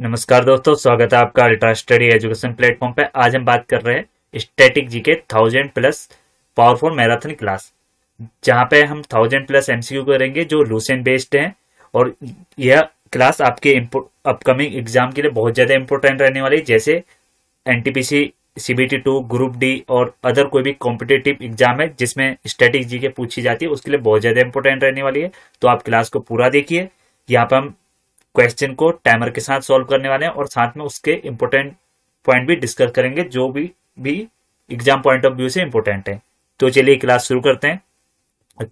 नमस्कार दोस्तों स्वागत है आपका अल्ट्रा स्टडी एजुकेशन प्लेटफॉर्म पे आज हम बात कर रहे हैं स्टैटिक जीके के thousand plus powerful marathon class जहां पे हम थाउजेंड प्लस एमसीक्यू करेंगे जो लूसेंट बेस्ड है और यह क्लास आपके अपकमिंग एग्जाम के लिए बहुत ज़्यादा इम्पोर्टेंट रहने वाली जैसे N CBT two group D और अदर कोई भी कॉम्पिटेटिव एग्जाम है जिसमें स्टैटिक जी के पूछी जाती है उसके लिए बहुत ज़्यादा इम्पोर्टेंट रहने वाली है तो आप क्लास को पूरा देखिए यहाँ पर हम क्वेश्चन को टाइमर के साथ सॉल्व करने वाले हैं और साथ में उसके इंपोर्टेंट पॉइंट भी डिस्कस करेंगे जो भी भी एग्जाम पॉइंट ऑफ व्यू से इंपोर्टेंट है तो चलिए क्लास शुरू करते हैं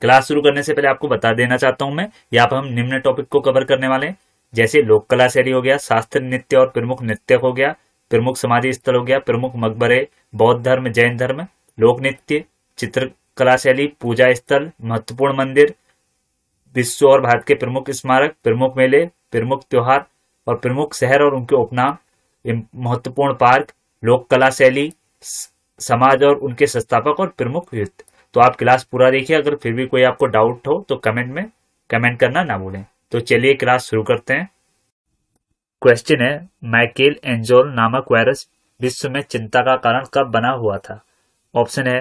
क्लास शुरू करने से पहले आपको बता देना चाहता हूं मैं यहाँ पर हम निम्न टॉपिक को कवर करने वाले हैं जैसे लोक कला शैली हो गया शास्त्र नृत्य और प्रमुख नृत्य हो गया प्रमुख समाधि स्थल हो गया प्रमुख मकबरे बौद्ध धर्म जैन धर्म लोक नृत्य चित्रकला शैली पूजा स्थल महत्वपूर्ण मंदिर विश्व और भारत के प्रमुख स्मारक प्रमुख मेले प्रमुख त्यौहार और प्रमुख शहर और उनके उपनाम महत्वपूर्ण पार्क लोक कला शैली समाज और उनके संस्थापक और प्रमुख युद्ध तो आप क्लास पूरा देखिए अगर फिर भी कोई आपको डाउट हो तो कमेंट में कमेंट करना ना भूलें तो चलिए क्लास शुरू करते हैं क्वेश्चन है माइकेल एंजोल नामक वायरस विश्व में चिंता का कारण कब बना हुआ था ऑप्शन है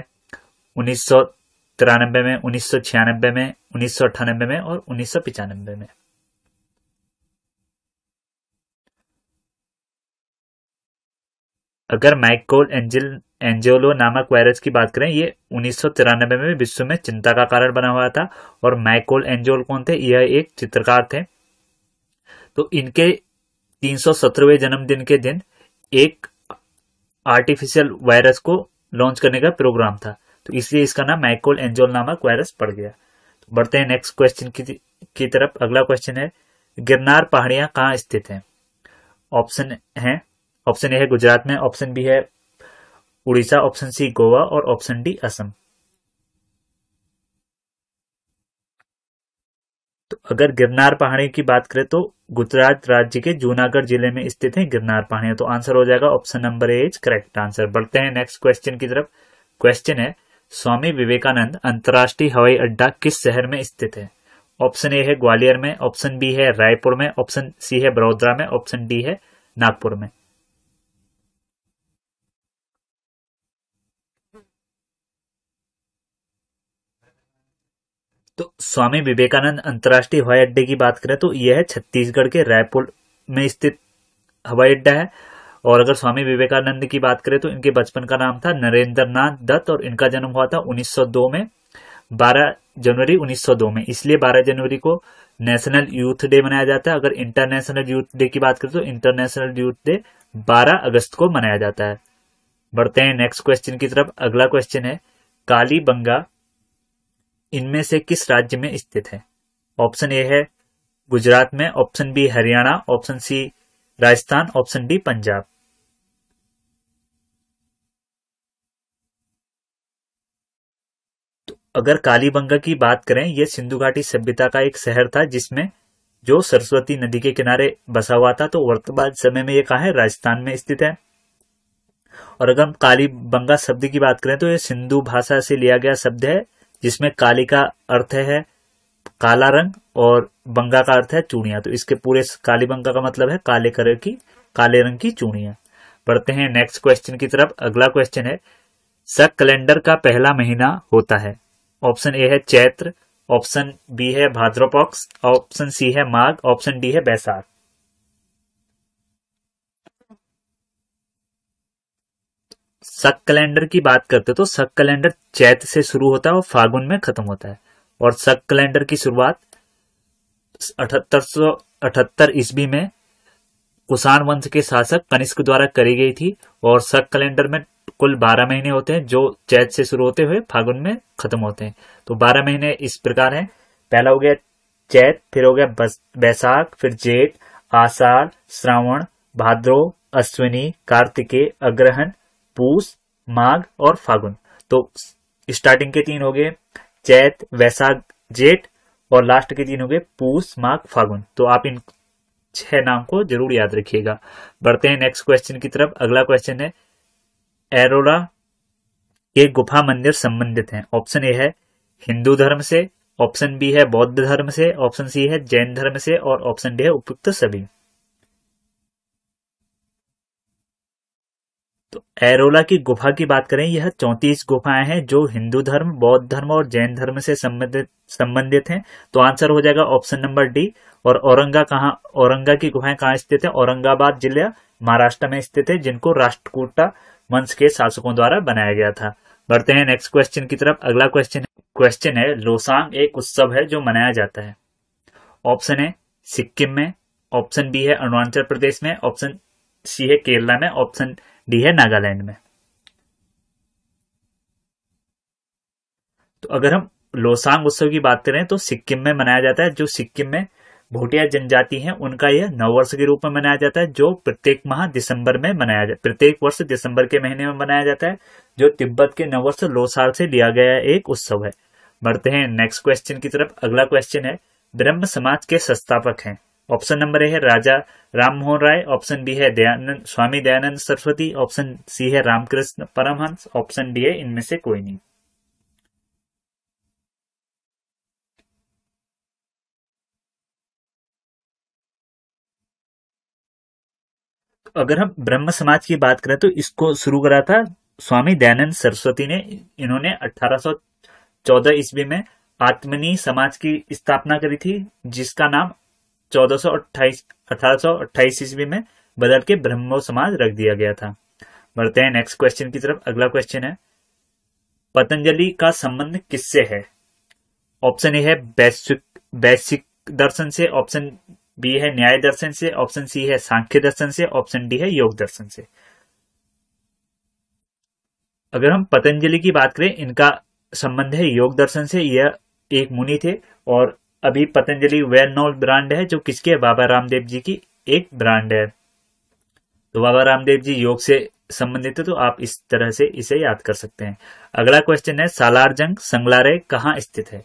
उन्नीस तिरानबे में उन्नीस में उन्नीस में और उन्नीस में अगर माइकोल एंजिल एंजोलो नामक वायरस की बात करें ये उन्नीस में विश्व में चिंता का कारण बना हुआ था और माइकोल एंजोल कौन थे यह एक चित्रकार थे तो इनके 317वें जन्मदिन के दिन एक आर्टिफिशियल वायरस को लॉन्च करने का प्रोग्राम था तो इसलिए इसका नाम माइकोल एंजोल नामक वायरस पड़ गया तो बढ़ते हैं नेक्स्ट क्वेश्चन की, की तरफ अगला क्वेश्चन है गिरनार पहाड़ियां कहाँ स्थित हैं ऑप्शन है ऑप्शन ए है गुजरात में ऑप्शन बी है उड़ीसा ऑप्शन सी गोवा और ऑप्शन डी असम तो अगर गिरनार पहाड़ी की बात करें तो गुजरात राज्य के जूनागढ़ जिले में स्थित है गिरनार पहाड़ियां तो आंसर हो जाएगा option number A is correct answer बढ़ते हैं नेक्स्ट क्वेश्चन की तरफ क्वेश्चन है स्वामी विवेकानंद अंतर्राष्ट्रीय हवाई अड्डा किस शहर में स्थित है ऑप्शन ए है ग्वालियर में ऑप्शन बी है रायपुर में ऑप्शन सी है बड़ोदरा में ऑप्शन डी है नागपुर में तो स्वामी विवेकानंद अंतर्राष्ट्रीय हवाई अड्डे की बात करें तो यह है छत्तीसगढ़ के रायपुर में स्थित हवाई अड्डा है और अगर स्वामी विवेकानंद की बात करें तो इनके बचपन का नाम था नरेंद्रनाथ दत्त और इनका जन्म हुआ था 1902 में 12 जनवरी 1902 में इसलिए 12 जनवरी को नेशनल यूथ डे मनाया जाता है अगर इंटरनेशनल यूथ डे की बात करें तो इंटरनेशनल यूथ डे 12 अगस्त को मनाया जाता है बढ़ते हैं नेक्स्ट क्वेश्चन की तरफ अगला क्वेश्चन है काली बंगा इनमें से किस राज्य में स्थित है ऑप्शन ए है गुजरात में option B Haryana option C Rajasthan option D Punjab तो अगर कालीबंगा की बात करें यह सिंधु घाटी सभ्यता का एक शहर था जिसमें जो सरस्वती नदी के किनारे बसा हुआ था तो वर्तमान समय में यह कहा है राजस्थान में स्थित है और अगर हम कालीबंगा शब्द की बात करें तो यह सिंधु भाषा से लिया गया शब्द है जिसमें काली का अर्थ है काला रंग और बंगा का अर्थ है चूड़िया तो इसके पूरे काली बंगा का मतलब है काले कलर की काले रंग की चूड़िया बढ़ते हैं नेक्स्ट क्वेश्चन की तरफ अगला क्वेश्चन है सक कैलेंडर का पहला महीना होता है ऑप्शन ए है चैत्र ऑप्शन बी है भाद्रोपॉक्स ऑप्शन सी है माघ ऑप्शन डी है बैसाख सक कैलेंडर की बात करते तो सक कैलेंडर चैत से शुरू होता है और फागुन में खत्म होता है और सक कैलेंडर की शुरुआत अठहत्तर सौ अठहत्तर ईस्वी में कुषाण वंश के शासक कनिष्क द्वारा करी गई थी और सक कैलेंडर में कुल बारह महीने होते हैं जो चैत से शुरू होते हुए फागुन में खत्म होते हैं तो बारह महीने इस प्रकार हैं पहला हो गया चैत फिर हो गया बैसाख फिर जेठ आषाढ़ श्रावण भाद्रो अश्विनी कार्तिकेय अग्रहण पूस माघ और फागुन तो स्टार्टिंग के तीन हो गए चैत वैसाख जेठ और लास्ट के तीन हो गए पूस माघ फागुन तो आप इन छह नाम को जरूर याद रखिएगा बढ़ते हैं नेक्स्ट क्वेश्चन की तरफ अगला क्वेश्चन है एरोड़ा के गुफा मंदिर संबंधित हैं ऑप्शन ए है हिंदू धर्म से ऑप्शन बी है बौद्ध धर्म से ऑप्शन सी है जैन धर्म से और ऑप्शन डी है उपयुक्त सभी तो एरोला की गुफा की बात करें यह चौंतीस गुफाएं हैं जो हिंदू धर्म बौद्ध धर्म और जैन धर्म से संबंधित संबंधित हैं तो आंसर हो जाएगा ऑप्शन नंबर डी और औरंगा कहाँ औरंगा की गुफाएं कहाँ स्थित है औरंगाबाद जिला महाराष्ट्र में स्थित है जिनको राष्ट्रकूटा वंश के शासकों द्वारा बनाया गया था बढ़ते हैं नेक्स्ट क्वेश्चन की तरफ अगला क्वेश्चन क्वेश्चन है लोसांग एक उत्सव है जो मनाया जाता है ऑप्शन है सिक्किम में ऑप्शन बी है अरुणाचल प्रदेश में ऑप्शन सी है केरला में ऑप्शन डी है नागालैंड में तो अगर हम लोसांग उत्सव की बात करें तो सिक्किम में मनाया जाता है जो सिक्किम में भूटिया जनजाति हैं उनका यह नववर्ष के रूप में मनाया जाता है जो प्रत्येक माह दिसंबर में मनाया जाता प्रत्येक वर्ष दिसंबर के महीने में मनाया जाता है जो तिब्बत के नववर्ष लोसार से लिया गया एक उत्सव है बढ़ते हैं नेक्स्ट क्वेश्चन की तरफ अगला क्वेश्चन है ब्रह्म समाज के संस्थापक हैं ऑप्शन नंबर ए है राजा राम मोहन राय ऑप्शन बी है दयानंद स्वामी दयानंद सरस्वती ऑप्शन सी है रामकृष्ण परमहंस ऑप्शन डी है इनमें से कोई नहीं अगर हम ब्रह्म समाज की बात करें तो इसको शुरू करा था स्वामी दयानंद सरस्वती ने इन्होंने 1814 ईस्वी में आत्मनी समाज की स्थापना करी थी जिसका नाम चौदह सौ अठारह सौ ईस्वी में बदल के ब्रह्मो समाज रख दिया गया था बढ़ते हैं नेक्स्ट क्वेश्चन की तरफ अगला क्वेश्चन है पतंजलि का संबंध किससे है ऑप्शन ए है वैश्विक वैश्विक दर्शन से ऑप्शन बी है न्याय दर्शन से ऑप्शन सी है सांख्य दर्शन से ऑप्शन डी है योग दर्शन से अगर हम पतंजलि की बात करें इनका संबंध है योग दर्शन से यह एक मुनि थे और अभी पतंजलि वेनोल ब्रांड है जो किसके है बाबा रामदेव जी की एक ब्रांड है तो बाबा रामदेव जी योग से संबंधित है तो आप इस तरह से इसे याद कर सकते हैं अगला क्वेश्चन है सालारजंग संगलारे कहाँ स्थित है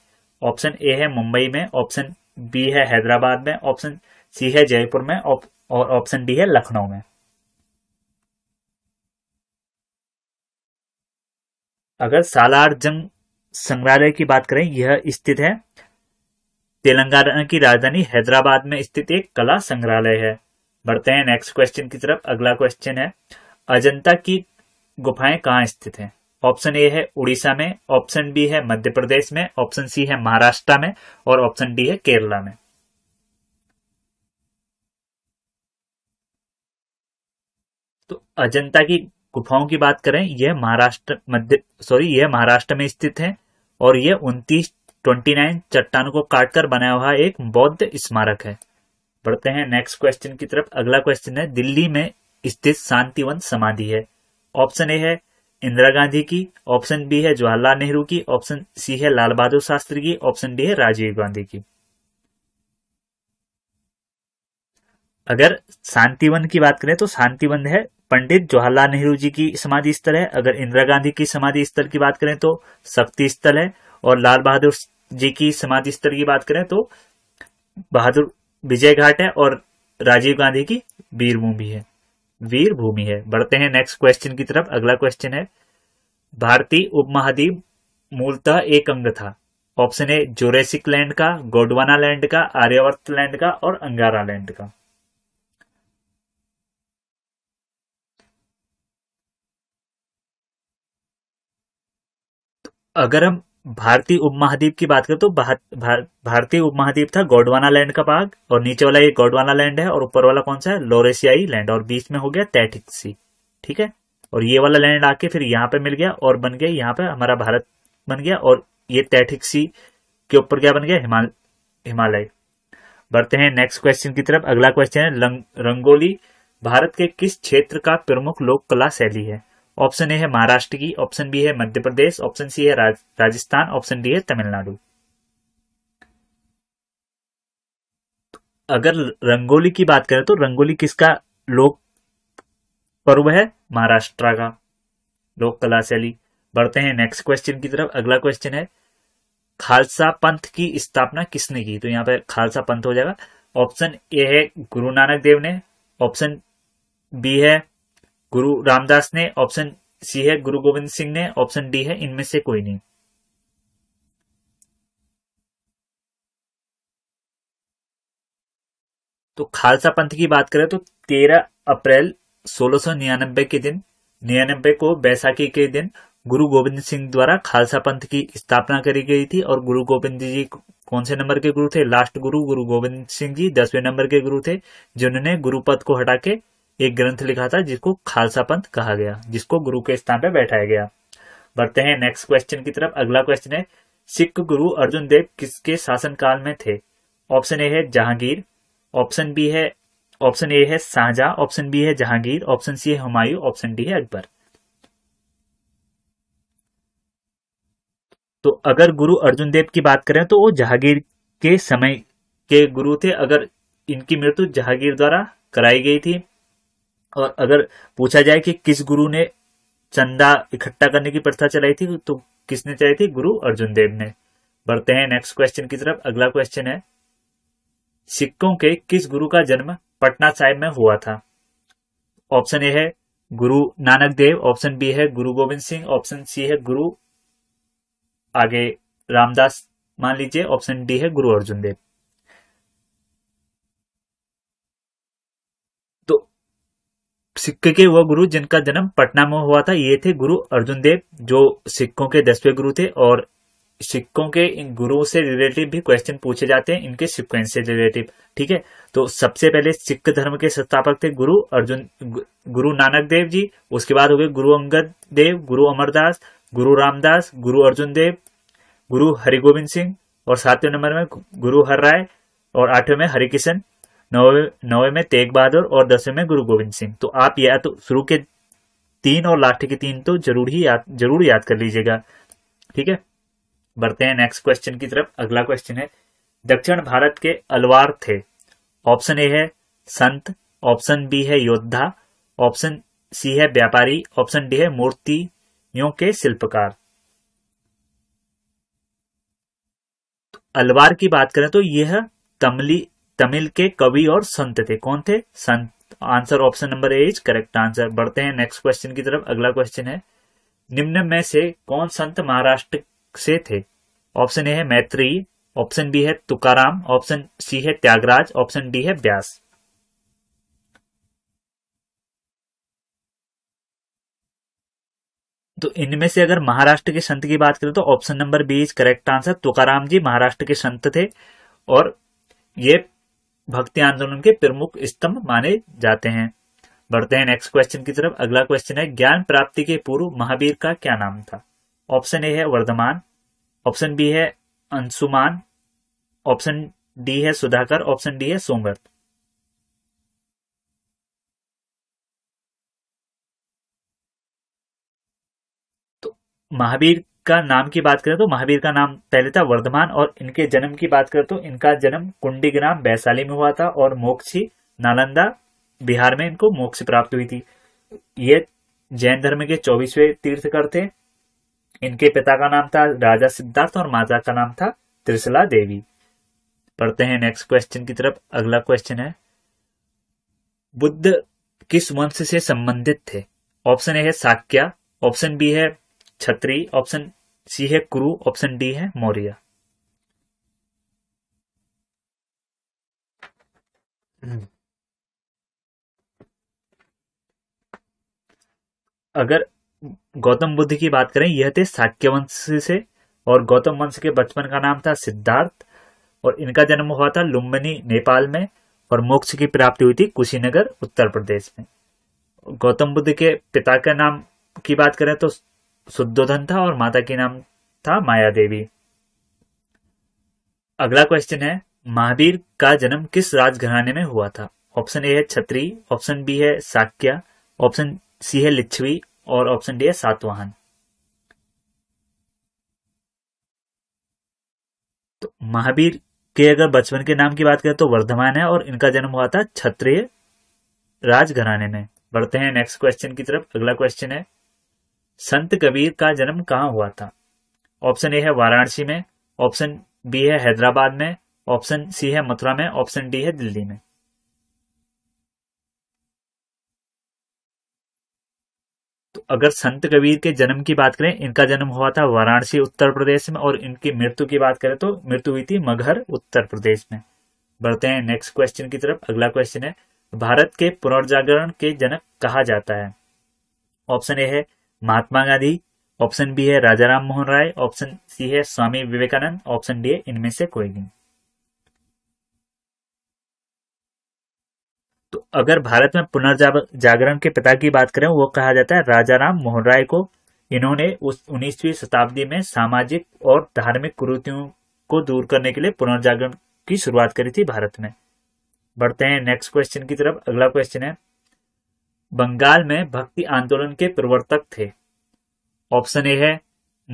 ऑप्शन ए है मुंबई में ऑप्शन बी है हैदराबाद में ऑप्शन सी है जयपुर में और ऑप्शन डी है लखनऊ में अगर सालारजंग संग्रहालय की बात करें यह स्थित है तेलंगाना की राजधानी हैदराबाद में स्थित एक कला संग्रहालय है बढ़ते हैं नेक्स्ट क्वेश्चन की तरफ अगला क्वेश्चन है अजंता की गुफाएं कहाँ स्थित हैं ऑप्शन ए है उड़ीसा में ऑप्शन बी है मध्य प्रदेश में ऑप्शन सी है महाराष्ट्र में और ऑप्शन डी है केरला में तो अजंता की गुफाओं की बात करें यह महाराष्ट्र मध्य सॉरी यह महाराष्ट्र में स्थित है और यह उनतीस 29 चट्टानों को काटकर बनाया हुआ एक बौद्ध स्मारक है बढ़ते हैं नेक्स्ट क्वेश्चन की तरफ अगला क्वेश्चन है दिल्ली में स्थित शांतिवन समाधि है ऑप्शन ए है इंदिरा गांधी की ऑप्शन बी है जवाहरलाल नेहरू की ऑप्शन सी है लाल बहादुर शास्त्री की ऑप्शन डी है राजीव गांधी की अगर शांतिवन की बात करें तो शांतिवन है पंडित जवाहरलाल नेहरू जी की समाधि स्थल है अगर इंदिरा गांधी की समाधि स्थल की बात करें तो शक्ति स्थल है और लाल बहादुर जी की समाधि स्थल की बात करें तो बहादुर विजय घाट है और राजीव गांधी की वीरभूमि है वीर भूमि है बढ़ते हैं नेक्स्ट क्वेश्चन की तरफ अगला क्वेश्चन है भारतीय उपमहाद्वीप मूलतः एक अंग था ऑप्शन है जोरेसिक लैंड का गोडवाना लैंड का आर्यावर्त लैंड का और अंगारा लैंड का तो अगर हम भारतीय उपमहाद्वीप की बात करें तो भारतीय उपमहाद्वीप था गोडवाना लैंड का भाग और नीचे वाला ये गोडवाना लैंड है और ऊपर वाला कौन सा है लोरेशियाई लैंड और बीच में हो गया टैटिक सी ठीक है और ये वाला लैंड आके फिर यहाँ पे मिल गया और बन गया यहाँ पे हमारा भारत बन गया और ये टैटिक सी के ऊपर क्या बन गया हिमाल हिमालय बढ़ते हैं नेक्स्ट क्वेश्चन की तरफ अगला क्वेश्चन है रंगोली भारत के किस क्षेत्र का प्रमुख लोक कला शैली है ऑप्शन ए है महाराष्ट्र की ऑप्शन बी है मध्य प्रदेश ऑप्शन सी है राजस्थान ऑप्शन डी है तमिलनाडु अगर रंगोली की बात करें तो रंगोली किसका लोक पर्व है महाराष्ट्र का लोक कला शैली बढ़ते हैं नेक्स्ट क्वेश्चन की तरफ अगला क्वेश्चन है खालसा पंथ की स्थापना किसने की तो यहाँ पर खालसा पंथ हो जाएगा ऑप्शन ए है गुरु नानक देव ने ऑप्शन बी है गुरु रामदास ने ऑप्शन सी है गुरु गोविंद सिंह ने ऑप्शन डी है इनमें से कोई नहीं तो खालसा पंथ की बात करें तो 13 अप्रैल सोलह के दिन निन्यानबे को बैसाखी के दिन गुरु गोविंद सिंह द्वारा खालसा पंथ की स्थापना करी गई थी और गुरु गोविंद जी कौन से नंबर के गुरु थे लास्ट गुरु गुरु गोविंद सिंह जी दसवें नंबर के गुरु थे जिन्होंने गुरुपद को हटा के एक ग्रंथ लिखा था जिसको खालसा पंथ कहा गया जिसको गुरु के स्थान पर बैठाया गया बढ़ते हैं नेक्स्ट क्वेश्चन की तरफ अगला क्वेश्चन है सिख गुरु अर्जुन देव किसके शासन काल में थे ऑप्शन ए है जहांगीर ऑप्शन बी है ऑप्शन ए है शाहजहा ऑप्शन बी है जहांगीर ऑप्शन सी है हुमायूं ऑप्शन डी है अकबर तो अगर गुरु अर्जुन देव की बात करें तो वो जहांगीर के समय के गुरु थे अगर इनकी मृत्यु जहांगीर द्वारा कराई गई थी और अगर पूछा जाए कि किस गुरु ने चंदा इकट्ठा करने की प्रथा चलाई थी तो किसने चलाई थी गुरु अर्जुन देव ने बढ़ते हैं नेक्स्ट क्वेश्चन की तरफ अगला क्वेश्चन है सिक्कों के किस गुरु का जन्म पटना साहिब में हुआ था ऑप्शन ए है गुरु नानक देव ऑप्शन बी है गुरु गोविंद सिंह ऑप्शन सी है गुरु आगे रामदास मान लीजिए ऑप्शन डी है गुरु अर्जुन देव सिक्के के वह गुरु जिनका जन्म पटना में हुआ था ये थे गुरु अर्जुन देव जो सिक्कों के दसवें गुरु थे और सिक्कों के इन गुरुओं से रिलेटिव भी क्वेश्चन पूछे जाते हैं इनके सिक्वेंस से रिलेटिव ठीक है तो सबसे पहले सिख धर्म के संस्थापक थे गुरु अर्जुन गुरु नानक देव जी उसके बाद हो गए गुरु अंगद देव गुरु अमरदास गुरु रामदास गुरु अर्जुन देव गुरु हरिगोविंद सिंह और सातवें नंबर में गुरु हर राय और आठवें में हरिकिशन नौवे में तेग बहादुर और दसवें में गुरु गोविंद सिंह तो आप या तो शुरू के तीन और लास्ट के तीन तो जरूर ही याद जरूर याद कर लीजिएगा ठीक है बढ़ते हैं नेक्स्ट क्वेश्चन की तरफ अगला क्वेश्चन है दक्षिण भारत के अलवार थे ऑप्शन ए है संत ऑप्शन बी है योद्धा ऑप्शन सी है व्यापारी ऑप्शन डी है मूर्तियों के शिल्पकार तो अलवार की बात करें तो यह तमली तमिल के कवि और संत थे कौन थे संत answer option number A is correct answer बढ़ते हैं नेक्स्ट क्वेश्चन की तरफ अगला क्वेश्चन है निम्न में से कौन संत महाराष्ट्र से थे ऑप्शन ए है मैत्री ऑप्शन बी है तुकाराम ऑप्शन सी है त्यागराज ऑप्शन डी है व्यास तो इनमें से अगर महाराष्ट्र के संत की बात करें तो option number B is correct answer Tukaram ji Maharashtra के संत थे और ये भक्ति आंदोलन के प्रमुख स्तंभ माने जाते हैं बढ़ते हैं नेक्स्ट क्वेश्चन की तरफ अगला क्वेश्चन है ज्ञान प्राप्ति के पूर्व महावीर का क्या नाम था ऑप्शन ए है वर्धमान ऑप्शन बी है अंशुमान ऑप्शन डी है सुधाकर ऑप्शन डी है सोमवर्त तो महावीर का नाम की बात करें तो महावीर का नाम पहले था वर्धमान और इनके जन्म की बात करें तो इनका जन्म कुंडी ग्राम वैशाली में हुआ था और मोक्षी नालंदा बिहार में इनको मोक्ष प्राप्त हुई थी ये जैन धर्म के चौबीसवें तीर्थकर थे इनके पिता का नाम था राजा सिद्धार्थ और माता का नाम था त्रिशला देवी पढ़ते हैं नेक्स्ट क्वेश्चन की तरफ अगला क्वेश्चन है बुद्ध किस वंश से संबंधित थे ऑप्शन ए है साक्या ऑप्शन बी है छत्री ऑप्शन सी है कुरु ऑप्शन डी है मौर्य अगर गौतम बुद्ध की बात करें यह थे साक्य वंश से और गौतम वंश के बचपन का नाम था सिद्धार्थ और इनका जन्म हुआ था लुम्बिनी नेपाल में और मोक्ष की प्राप्ति हुई थी कुशीनगर उत्तर प्रदेश में गौतम बुद्ध के पिता का नाम की बात करें तो शुद्धोधन था और माता के नाम था माया देवी अगला क्वेश्चन है महावीर का जन्म किस राजघराने में हुआ था ऑप्शन ए है छत्री ऑप्शन बी है साक्या ऑप्शन सी है लिच्छवी और ऑप्शन डी है सातवाहन तो महावीर के अगर बचपन के नाम की बात करें तो वर्धमान है और इनका जन्म हुआ था क्षत्रिय राजघराने में बढ़ते हैं नेक्स्ट क्वेश्चन की तरफ अगला क्वेश्चन है संत कबीर का जन्म कहाँ हुआ था ऑप्शन ए है वाराणसी में ऑप्शन बी है हैदराबाद में ऑप्शन सी है मथुरा में ऑप्शन डी है दिल्ली में तो अगर संत कबीर के जन्म की बात करें इनका जन्म हुआ था वाराणसी उत्तर प्रदेश में और इनकी मृत्यु की बात करें तो मृत्यु हुई थी मगहर उत्तर प्रदेश में बढ़ते हैं नेक्स्ट क्वेश्चन की तरफ अगला क्वेश्चन है भारत के पुनर्जागरण के जनक कहा जाता है ऑप्शन ए है महात्मा गांधी ऑप्शन बी है राजा राम मोहन राय ऑप्शन सी है स्वामी विवेकानंद ऑप्शन डी है इनमें से कोई नहीं तो अगर भारत में पुनर्जागरण के पिता की बात करें वो कहा जाता है राजा राम मोहन राय को इन्होंने उस उन्नीसवी शताब्दी में सामाजिक और धार्मिक कुरूतियों को दूर करने के लिए पुनर्जागरण की शुरुआत करी थी भारत में बढ़ते हैं नेक्स्ट क्वेश्चन की तरफ अगला क्वेश्चन है बंगाल में भक्ति आंदोलन के प्रवर्तक थे ऑप्शन ए है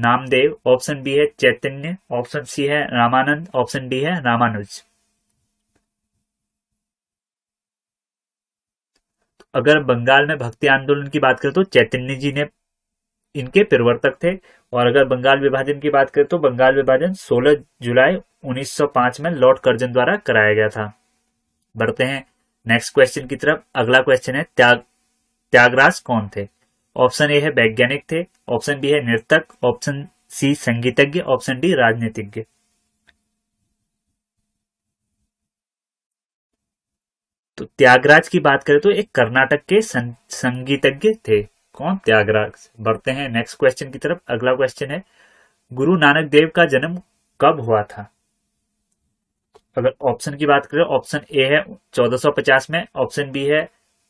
नामदेव ऑप्शन बी है चैतन्य ऑप्शन सी है रामानंद ऑप्शन डी है रामानुज अगर बंगाल में भक्ति आंदोलन की बात करें तो चैतन्य जी ने इनके प्रवर्तक थे और अगर बंगाल विभाजन की बात करें तो बंगाल विभाजन 16 जुलाई 1905 में लॉर्ड कर्जन द्वारा कराया गया था बढ़ते हैं नेक्स्ट क्वेश्चन की तरफ अगला क्वेश्चन है त्याग त्यागराज कौन थे ऑप्शन ए है वैज्ञानिक थे ऑप्शन बी है नृतक ऑप्शन सी संगीतज्ञ ऑप्शन डी राजनीतिज्ञ तो त्यागराज की बात करें तो एक कर्नाटक के सं, संगीतज्ञ थे कौन त्यागराज बढ़ते हैं नेक्स्ट क्वेश्चन की तरफ अगला क्वेश्चन है गुरु नानक देव का जन्म कब हुआ था अगर ऑप्शन की बात करें ऑप्शन ए है 1450 में ऑप्शन बी है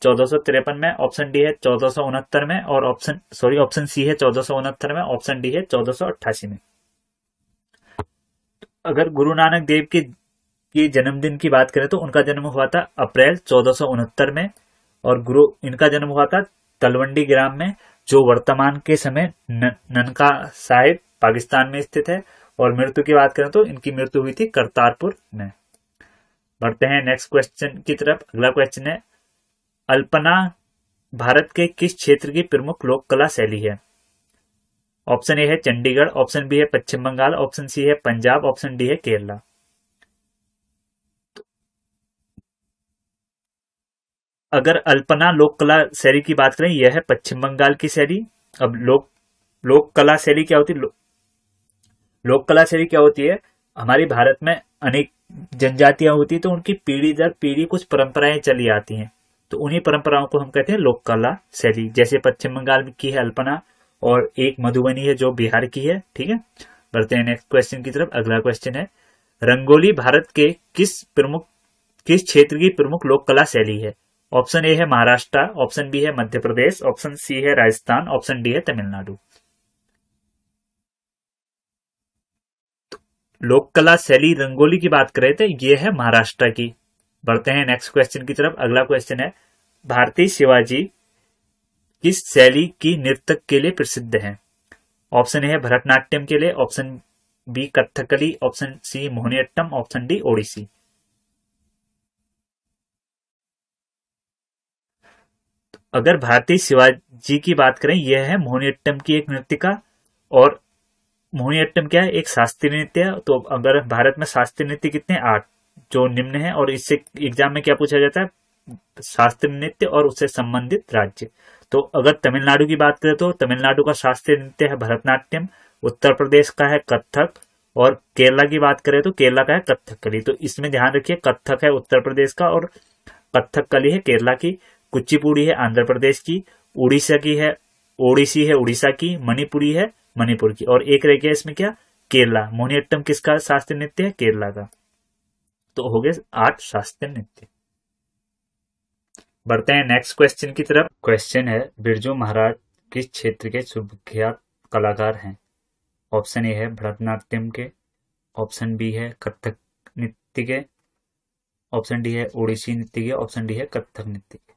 चौदह में ऑप्शन डी है चौदह में और ऑप्शन सॉरी ऑप्शन सी है चौदह में ऑप्शन डी है चौदह में अगर गुरु नानक देव के जन्मदिन की बात करें तो उनका जन्म हुआ था अप्रैल चौदह में और गुरु इनका जन्म हुआ था तलवंडी ग्राम में जो वर्तमान के समय न, ननका साहिब पाकिस्तान में स्थित है और मृत्यु की बात करें तो इनकी मृत्यु हुई थी करतारपुर में बढ़ते हैं नेक्स्ट क्वेश्चन की तरफ अगला क्वेश्चन है अल्पना भारत के किस क्षेत्र की प्रमुख लोक कला शैली है ऑप्शन ए है चंडीगढ़ ऑप्शन बी है पश्चिम बंगाल ऑप्शन सी है पंजाब ऑप्शन डी है केरला अगर अल्पना लोक कला शैली की बात करें यह है पश्चिम बंगाल की शैली अब लोक लोक कला शैली क्या होती है लो, लोक कला शैली क्या होती है हमारी भारत में अनेक जनजातियां होती है तो उनकी पीढ़ी दर पीढ़ी कुछ परंपराएं चली आती हैं तो उन्हीं परंपराओं को हम कहते हैं लोक कला शैली जैसे पश्चिम बंगाल की है अल्पना और एक मधुबनी है जो बिहार की है ठीक है बढ़ते हैं नेक्स्ट क्वेश्चन की तरफ अगला क्वेश्चन है रंगोली भारत के किस प्रमुख किस क्षेत्र की प्रमुख लोक कला शैली है ऑप्शन ए है महाराष्ट्र ऑप्शन बी है मध्य प्रदेश ऑप्शन सी है राजस्थान ऑप्शन डी है तमिलनाडु तो लोक कला शैली रंगोली की बात करें तो ये है महाराष्ट्र की बढ़ते हैं नेक्स्ट क्वेश्चन की तरफ अगला क्वेश्चन है भारतीय शिवाजी किस शैली की नृतक के लिए प्रसिद्ध है ऑप्शन ए है भरतनाट्यम के लिए option B Kathakali option C Mohiniyattam option D Odissi अगर भारतीय शिवाजी की बात करें यह है मोहनीअट्टम की एक नृत्यिका और मोहनीअट्टम क्या है एक शास्त्रीय नृत्य है तो अगर भारत में शास्त्रीय नृत्य कितने आठ जो निम्न है और इससे एग्जाम में क्या पूछा जाता है शास्त्रीय नृत्य और उससे संबंधित राज्य तो अगर तमिलनाडु की बात करें तो तमिलनाडु का शास्त्रीय नृत्य है भरतनाट्यम उत्तर प्रदेश का है कथक और केरला की बात करें तो केरला का है कथकली तो इसमें ध्यान रखिए कथक है उत्तर प्रदेश का और कथकली है केरला की कुचिपुड़ी है आंध्र प्रदेश की उड़ीसा की है ओडिसी है उड़ीसा की मणिपुरी है मणिपुर की और एक रह गया इसमें क्या केरला मोहिनीअट्टम किसका शास्त्रीय नृत्य है केरला का तो हो गए आठ शास्त्रीय नृत्य बढ़ते हैं नेक्स्ट क्वेश्चन की तरफ क्वेश्चन है बिरजू महाराज किस क्षेत्र के सुविख्यात कलाकार हैं ऑप्शन ए है भरतनाट्यम के ऑप्शन बी है कथक नृत्य के ऑप्शन डी है ओडिसी नृत्य के ऑप्शन डी है कथक नृत्य के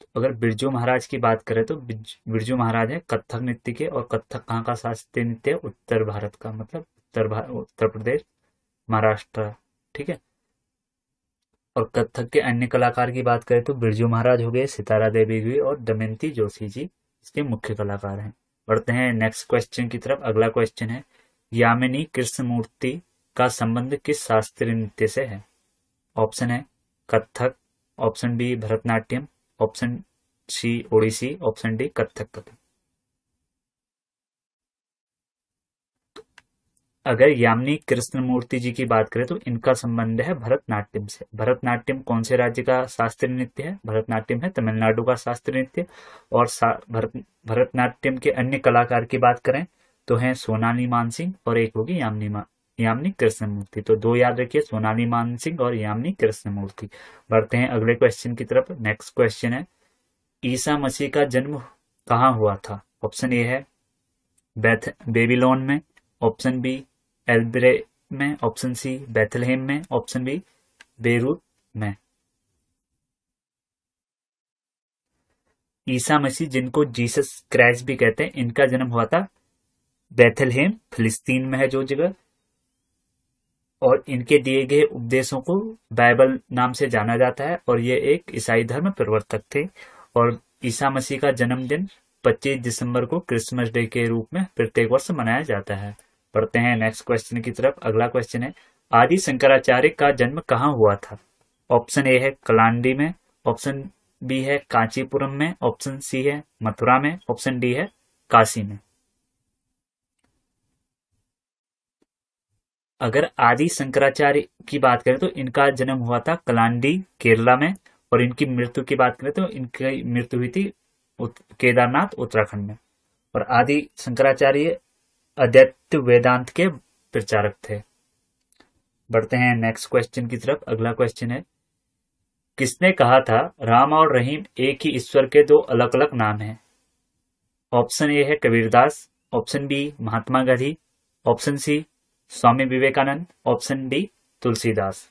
तो अगर बिरजू महाराज की बात करें तो बिरजू महाराज है कथक नृत्य के और कथक कहाँ का शास्त्रीय नृत्य है उत्तर भारत का मतलब उत्तर उत्तर प्रदेश महाराष्ट्र ठीक है और कथक के अन्य कलाकार की बात करें तो बिरजू महाराज हो गए सितारा देवी हुई और दमयंती जोशी जी इसके मुख्य कलाकार हैं बढ़ते हैं नेक्स्ट क्वेश्चन की तरफ अगला क्वेश्चन है यामिनी कृष्णमूर्ति का संबंध किस शास्त्रीय नृत्य से है ऑप्शन है Kathak option B Bharatanatyam option C Odissi option D Kathak Kathak अगर यामिनी कृष्णमूर्ति जी की बात करें तो इनका संबंध है भरतनाट्यम से भरतनाट्यम कौन से राज्य का शास्त्रीय नृत्य है भरतनाट्यम है तमिलनाडु का शास्त्रीय नृत्य और भरत भरतनाट्यम के अन्य कलाकार की बात करें तो है सोनाली मानसिंह और एक होगी यामिनी मा, यामिनी कृष्णमूर्ति तो दो याद रखिये सोनाली मानसिंह और यामिनी कृष्णमूर्ति बढ़ते हैं अगले क्वेश्चन की तरफ नेक्स्ट क्वेश्चन है ईसा मसीह का जन्म कहाँ हुआ था ऑप्शन ए है बेथ बेबीलोन में ऑप्शन बी एल्ब्रे में ऑप्शन सी बैथलहेम में ऑप्शन बी बेरूत में ईसा मसीह जिनको जीसस क्राइस्ट भी कहते हैं इनका जन्म हुआ था बैथलहेम फिलिस्तीन में है जो जगह और इनके दिए गए उपदेशों को बाइबल नाम से जाना जाता है और ये एक ईसाई धर्म प्रवर्तक थे और ईसा मसीह का जन्मदिन 25 दिसंबर को क्रिसमस डे के रूप में प्रत्येक वर्ष मनाया जाता है पढ़ते हैं नेक्स्ट क्वेश्चन की तरफ अगला क्वेश्चन है आदि शंकराचार्य का जन्म कहाँ हुआ था ऑप्शन ए है कलांडी में ऑप्शन बी है कांचीपुरम में ऑप्शन सी है मथुरा में ऑप्शन डी है काशी में अगर आदि शंकराचार्य की बात करें तो इनका जन्म हुआ था कलांडी केरला में और इनकी मृत्यु की बात करें तो इनकी मृत्यु हुई थी उत, केदारनाथ उत्तराखंड में और आदि शंकराचार्य अद्वैत वेदांत के प्रचारक थे बढ़ते हैं नेक्स्ट क्वेश्चन की तरफ अगला क्वेश्चन है किसने कहा था राम और रहीम एक ही ईश्वर के दो अलग अलग नाम हैं ऑप्शन ए है Kabirdas option B Mahatma Gandhi option C Swami Vivekananda option D Tulsidas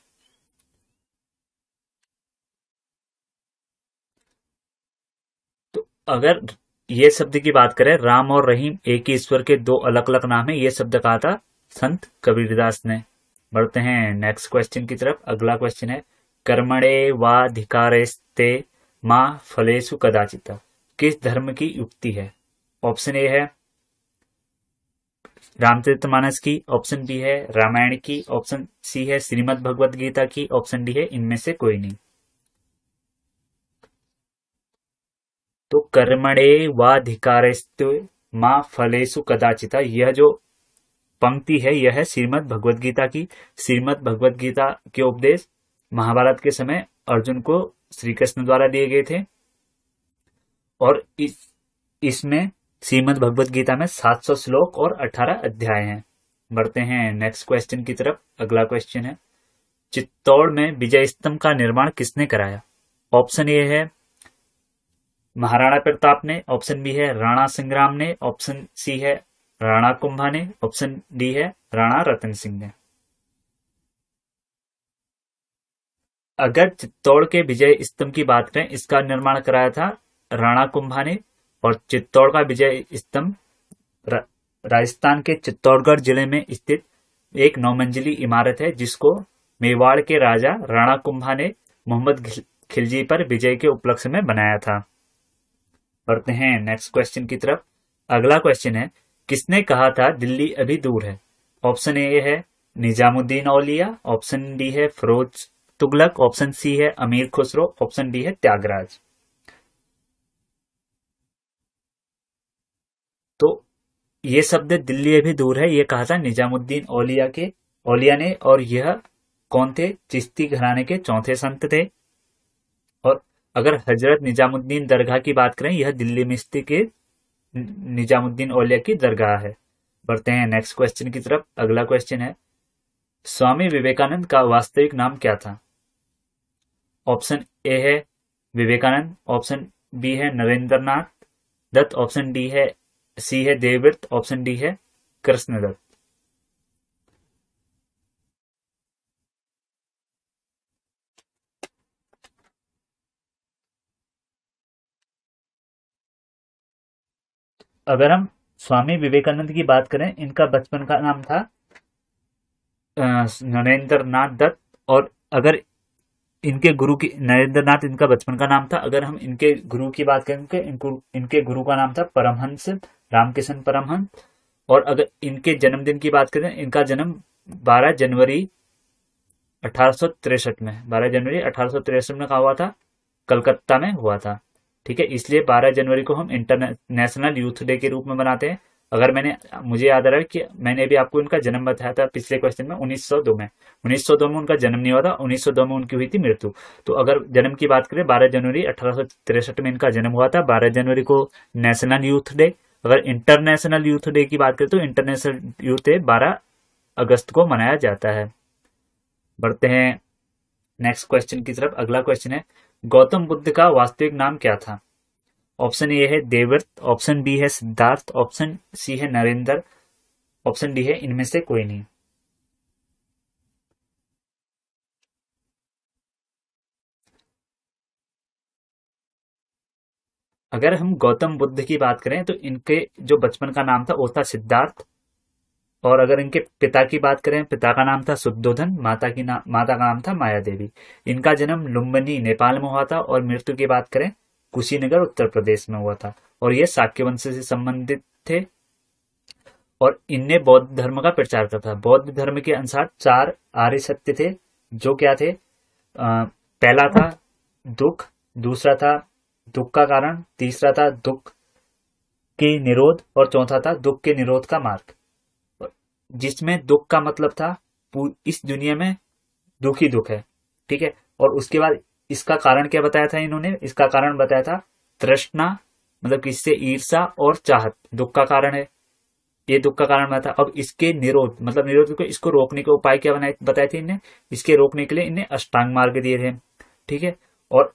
तो अगर ये शब्द की बात करें राम और रहीम एक ही ईश्वर के दो अलग अलग नाम है ये शब्द कहा था संत कबीरदास ने बढ़ते हैं नेक्स्ट क्वेश्चन की तरफ अगला क्वेश्चन है कर्मणे वाधिकारे माँ फलेशु कदाचित किस धर्म की युक्ति है ऑप्शन ए है रामचरितमानस की ऑप्शन बी है रामायण की ऑप्शन सी है श्रीमद भगवत गीता की ऑप्शन डी है इनमें से कोई नहीं तो कर्मणे वाधिकारस्तु माँ फलेशु कदाचिता यह जो पंक्ति है यह है श्रीमद भगवद गीता की श्रीमद भगवद गीता के उपदेश महाभारत के समय अर्जुन को श्री कृष्ण द्वारा दिए गए थे और इस इसमें श्रीमद भगवद गीता में 700 श्लोक और 18 अध्याय हैं बढ़ते हैं नेक्स्ट क्वेश्चन की तरफ अगला क्वेश्चन है चित्तौड़ में विजय स्तंभ का निर्माण किसने कराया ऑप्शन ए है महाराणा प्रताप ने ऑप्शन बी है राणा संग्राम ने ऑप्शन सी है राणा कुंभा ने ऑप्शन डी है राणा रतन सिंह ने अगर चित्तौड़ के विजय स्तंभ की बात करें इसका निर्माण कराया था राणा कुंभा ने और चित्तौड़ का विजय स्तंभ राजस्थान के चित्तौड़गढ़ जिले में स्थित एक नौमंजिली इमारत है जिसको मेवाड़ के राजा राणा कुंभा ने मोहम्मद खिलजी पर विजय के उपलक्ष्य में बनाया था बढ़ते हैं नेक्स्ट क्वेश्चन की तरफ अगला क्वेश्चन है किसने कहा था दिल्ली अभी दूर है ऑप्शन ए है निजामुद्दीन औलिया ऑप्शन बी है फरोज तुगलक ऑप्शन सी है अमीर खुसरो ऑप्शन डी है त्यागराज तो ये शब्द दिल्ली अभी दूर है ये कहा था निजामुद्दीन औलिया के औलिया ने और यह कौन थे चिश्ती घराने के चौथे संत थे अगर हजरत निजामुद्दीन दरगाह की बात करें यह दिल्ली में स्थित के निजामुद्दीन औलिया की दरगाह है बढ़ते हैं नेक्स्ट क्वेश्चन की तरफ अगला क्वेश्चन है स्वामी विवेकानंद का वास्तविक नाम क्या था ऑप्शन ए है विवेकानंद ऑप्शन बी है नरेंद्रनाथ दत्त ऑप्शन डी है सी है देवव्रत ऑप्शन डी है कृष्णदत्त अगर हम स्वामी विवेकानंद की बात करें इनका बचपन का नाम था नरेंद्र नाथ दत्त और अगर इनके गुरु की नरेंद्र नाथ इनका बचपन का नाम था अगर हम इनके गुरु की बात करें तो इनको इनके गुरु का नाम था परमहंस रामकिशन परमहंस और अगर इनके जन्मदिन की बात करें इनका जन्म 12 जनवरी अठारह में 12 जनवरी अठारह में कहा हुआ था कलकत्ता में हुआ था ठीक है इसलिए 12 जनवरी को हम इंटरनेशनल यूथ डे के रूप में मनाते हैं अगर मैंने मुझे याद आ रहा है कि मैंने भी आपको उनका जन्म बताया था पिछले क्वेश्चन में 1902 में 1902 में उनका जन्म नहीं हुआ था 1902 में उनकी हुई थी मृत्यु तो अगर जन्म की बात करें 12 जनवरी अठारह में इनका जन्म हुआ था बारह जनवरी को नेशनल यूथ डे अगर इंटरनेशनल यूथ डे की बात करें तो इंटरनेशनल यूथ डे बारह अगस्त को मनाया जाता है बढ़ते हैं नेक्स्ट क्वेश्चन की तरफ अगला क्वेश्चन है गौतम बुद्ध का वास्तविक नाम क्या था ऑप्शन ए है देवर्थ ऑप्शन बी है सिद्धार्थ ऑप्शन सी है नरेंद्र ऑप्शन डी है इनमें से कोई नहीं अगर हम गौतम बुद्ध की बात करें तो इनके जो बचपन का नाम था वो था सिद्धार्थ और अगर इनके पिता की बात करें पिता का नाम था सुद्धोधन माता की नाम माता का नाम था माया देवी इनका जन्म लुम्बनी नेपाल में हुआ था और मृत्यु की बात करें कुशीनगर उत्तर प्रदेश में हुआ था और ये साक्य वंश से संबंधित थे और इनने बौद्ध धर्म का प्रचार करता था बौद्ध धर्म के अनुसार चार आर्य सत्य थे जो क्या थे आ, पहला था दुख दूसरा था दुख का कारण तीसरा था दुख के निरोध और चौथा था दुख के निरोध का मार्ग जिसमें दुख का मतलब था इस दुनिया में दुख ही दुख है ठीक है और उसके बाद इसका कारण क्या बताया था इन्होंने इसका कारण बताया था तृष्णा मतलब कि इससे ईर्षा और चाहत दुख का कारण है ये दुख का कारण बताया था अब इसके निरोध मतलब निरोध को इसको रोकने के उपाय क्या बनाए बताए थे इन्हें इसके रोकने के लिए इन्हें अष्टांग मार्ग दिए थे ठीक है और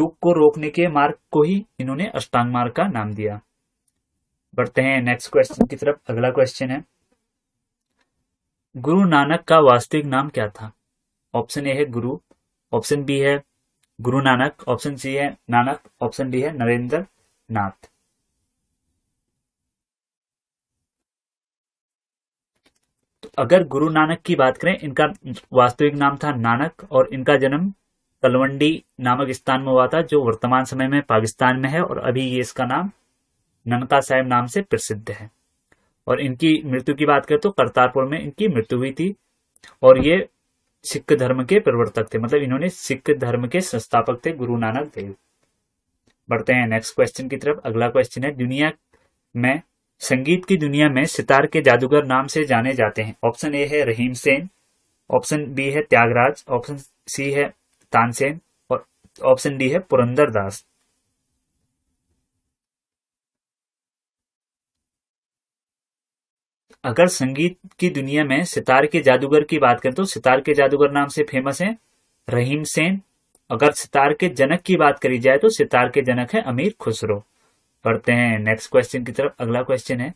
दुख को रोकने के मार्ग को ही इन्होंने अष्टांग मार्ग का नाम दिया बढ़ते हैं नेक्स्ट क्वेश्चन की तरफ अगला क्वेश्चन है गुरु नानक का वास्तविक नाम क्या था ऑप्शन ए है गुरु ऑप्शन बी है गुरु नानक ऑप्शन सी है नानक ऑप्शन डी है नरेंद्र नाथ तो अगर गुरु नानक की बात करें इनका वास्तविक नाम था नानक और इनका जन्म तलवंडी नामक स्थान में हुआ था जो वर्तमान समय में पाकिस्तान में है और अभी ये इसका नाम ननका साहेब नाम से प्रसिद्ध है और इनकी मृत्यु की बात करें तो करतारपुर में इनकी मृत्यु हुई थी और ये सिख धर्म के प्रवर्तक थे मतलब इन्होंने सिख धर्म के संस्थापक थे गुरु नानक देव बढ़ते हैं नेक्स्ट क्वेश्चन की तरफ अगला क्वेश्चन है दुनिया में संगीत की दुनिया में सितार के जादूगर नाम से जाने जाते हैं ऑप्शन ए है रहीम सेन ऑप्शन बी है त्यागराज ऑप्शन सी है तानसेन और ऑप्शन डी है पुरंदर दास अगर संगीत की दुनिया में सितार के जादूगर की बात करें तो सितार के जादूगर नाम से फेमस है रहीम सेन अगर सितार के जनक की बात करी जाए तो सितार के जनक है अमीर खुसरो पढ़ते हैं नेक्स्ट क्वेश्चन की तरफ अगला क्वेश्चन है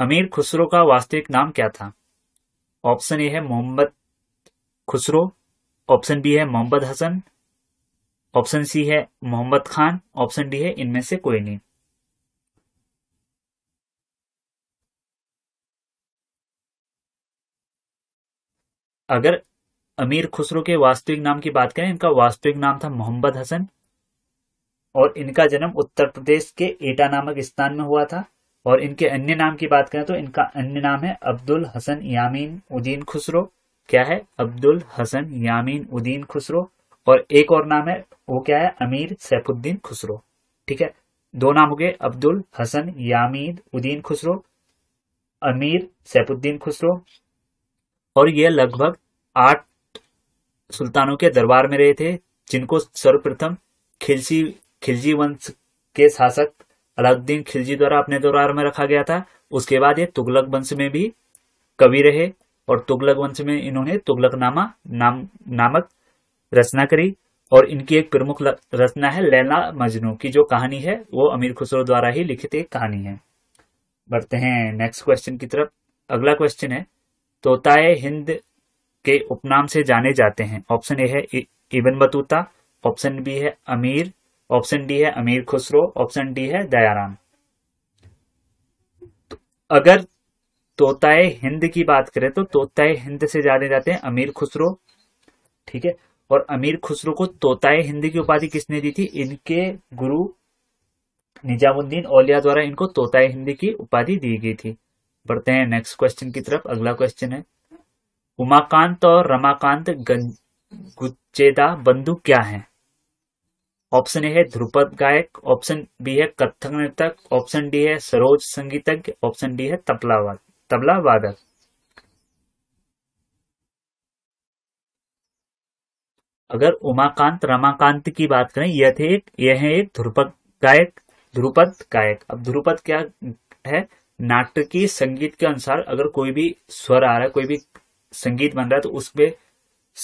अमीर खुसरो का वास्तविक नाम क्या था ऑप्शन ए है मोहम्मद खुसरो ऑप्शन बी है मोहम्मद हसन ऑप्शन सी है मोहम्मद खान ऑप्शन डी है इनमें से कोई नहीं अगर अमीर खुसरो के वास्तविक नाम की बात करें इनका वास्तविक नाम था मोहम्मद हसन और इनका जन्म उत्तर प्रदेश के एटा नामक स्थान में हुआ था और इनके अन्य नाम की बात करें तो इनका अन्य नाम है अब्दुल हसन यामीन उदीन खुसरो क्या है अब्दुल हसन यामीन उदीन खुसरो और एक और नाम है वो क्या है अमीर सैफुद्दीन खुसरो ठीक है दो नाम हो गए अब्दुल हसन यामीन उदीन खुसरो अमीर सैफुद्दीन खुसरो और ये लगभग आठ सुल्तानों के दरबार में रहे थे जिनको सर्वप्रथम खिलजी खिलजी वंश के शासक अलाउद्दीन खिलजी द्वारा अपने दरबार में रखा गया था उसके बाद ये तुगलक वंश में भी कवि रहे और तुगलक वंश में इन्होंने तुगलक नामा नाम नामक रचना करी और इनकी एक प्रमुख रचना है लैला मजनू की जो कहानी है वो अमीर खुसरो द्वारा ही लिखित एक कहानी है बढ़ते हैं नेक्स्ट क्वेश्चन की तरफ अगला क्वेश्चन है तोताए हिंद के उपनाम से जाने जाते हैं ऑप्शन ए है इबन बतूता ऑप्शन बी है अमीर ऑप्शन डी है अमीर खुसरो ऑप्शन डी है दयाराम तो अगर तोताए हिंद की बात करें तो तोताए हिंद से जाने जाते हैं अमीर खुसरो ठीक है और अमीर खुसरो को तोताए हिंद की उपाधि किसने दी थी इनके गुरु निजामुद्दीन औलिया द्वारा इनको तोताए हिंदी की उपाधि दी गई थी बढ़ते हैं नेक्स्ट क्वेश्चन की तरफ अगला क्वेश्चन है उमाकांत और रमाकांत गुच्चेदा बंधु क्या है ऑप्शन ए है ध्रुपद गायक ऑप्शन बी है कथक नृत्य ऑप्शन डी है सरोज संगीतज्ञ ऑप्शन डी है तबला तबला वादक अगर उमाकांत रमाकांत की बात करें यह थे एक यह है एक ध्रुपद गायक ध्रुपद गायक अब ध्रुपद क्या है नाटकीय संगीत के अनुसार अगर कोई भी स्वर आ रहा है कोई भी संगीत बन रहा है तो उसमें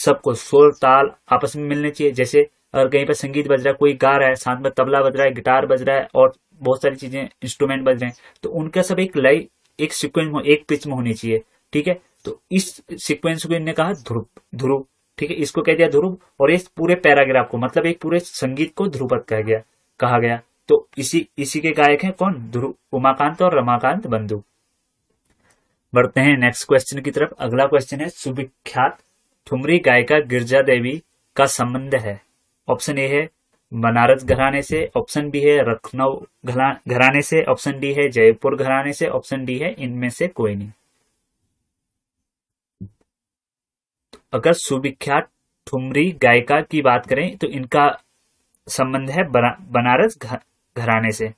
सबको स्वर ताल आपस में मिलने चाहिए जैसे अगर कहीं पर संगीत बज रहा है कोई गा रहा है साथ में तबला बज रहा है गिटार बज रहा है और बहुत सारी चीजें इंस्ट्रूमेंट बज रहे हैं तो उनका सब एक लय एक सिक्वेंस में एक पिच में होनी चाहिए ठीक है तो इस सिक्वेंस को इनने कहा ध्रुव ध्रुव ठीक है इसको कह दिया ध्रुव और इस पूरे पैराग्राफ को मतलब एक पूरे संगीत को ध्रुपद कह गया कहा गया तो इसी इसी के गायक हैं कौन ध्रु उमाकांत और रमाकांत बंधु बढ़ते हैं नेक्स्ट क्वेश्चन की तरफ अगला क्वेश्चन है सुविख्यात ठुमरी गायिका गिरजा देवी का संबंध है ऑप्शन ए है बनारस घराने से ऑप्शन बी है लखनऊ घराने से ऑप्शन डी है जयपुर घराने से ऑप्शन डी है इनमें से कोई नहीं अगर सुविख्यात ठुमरी गायिका की बात करें तो इनका संबंध है बना, बनारस घराने से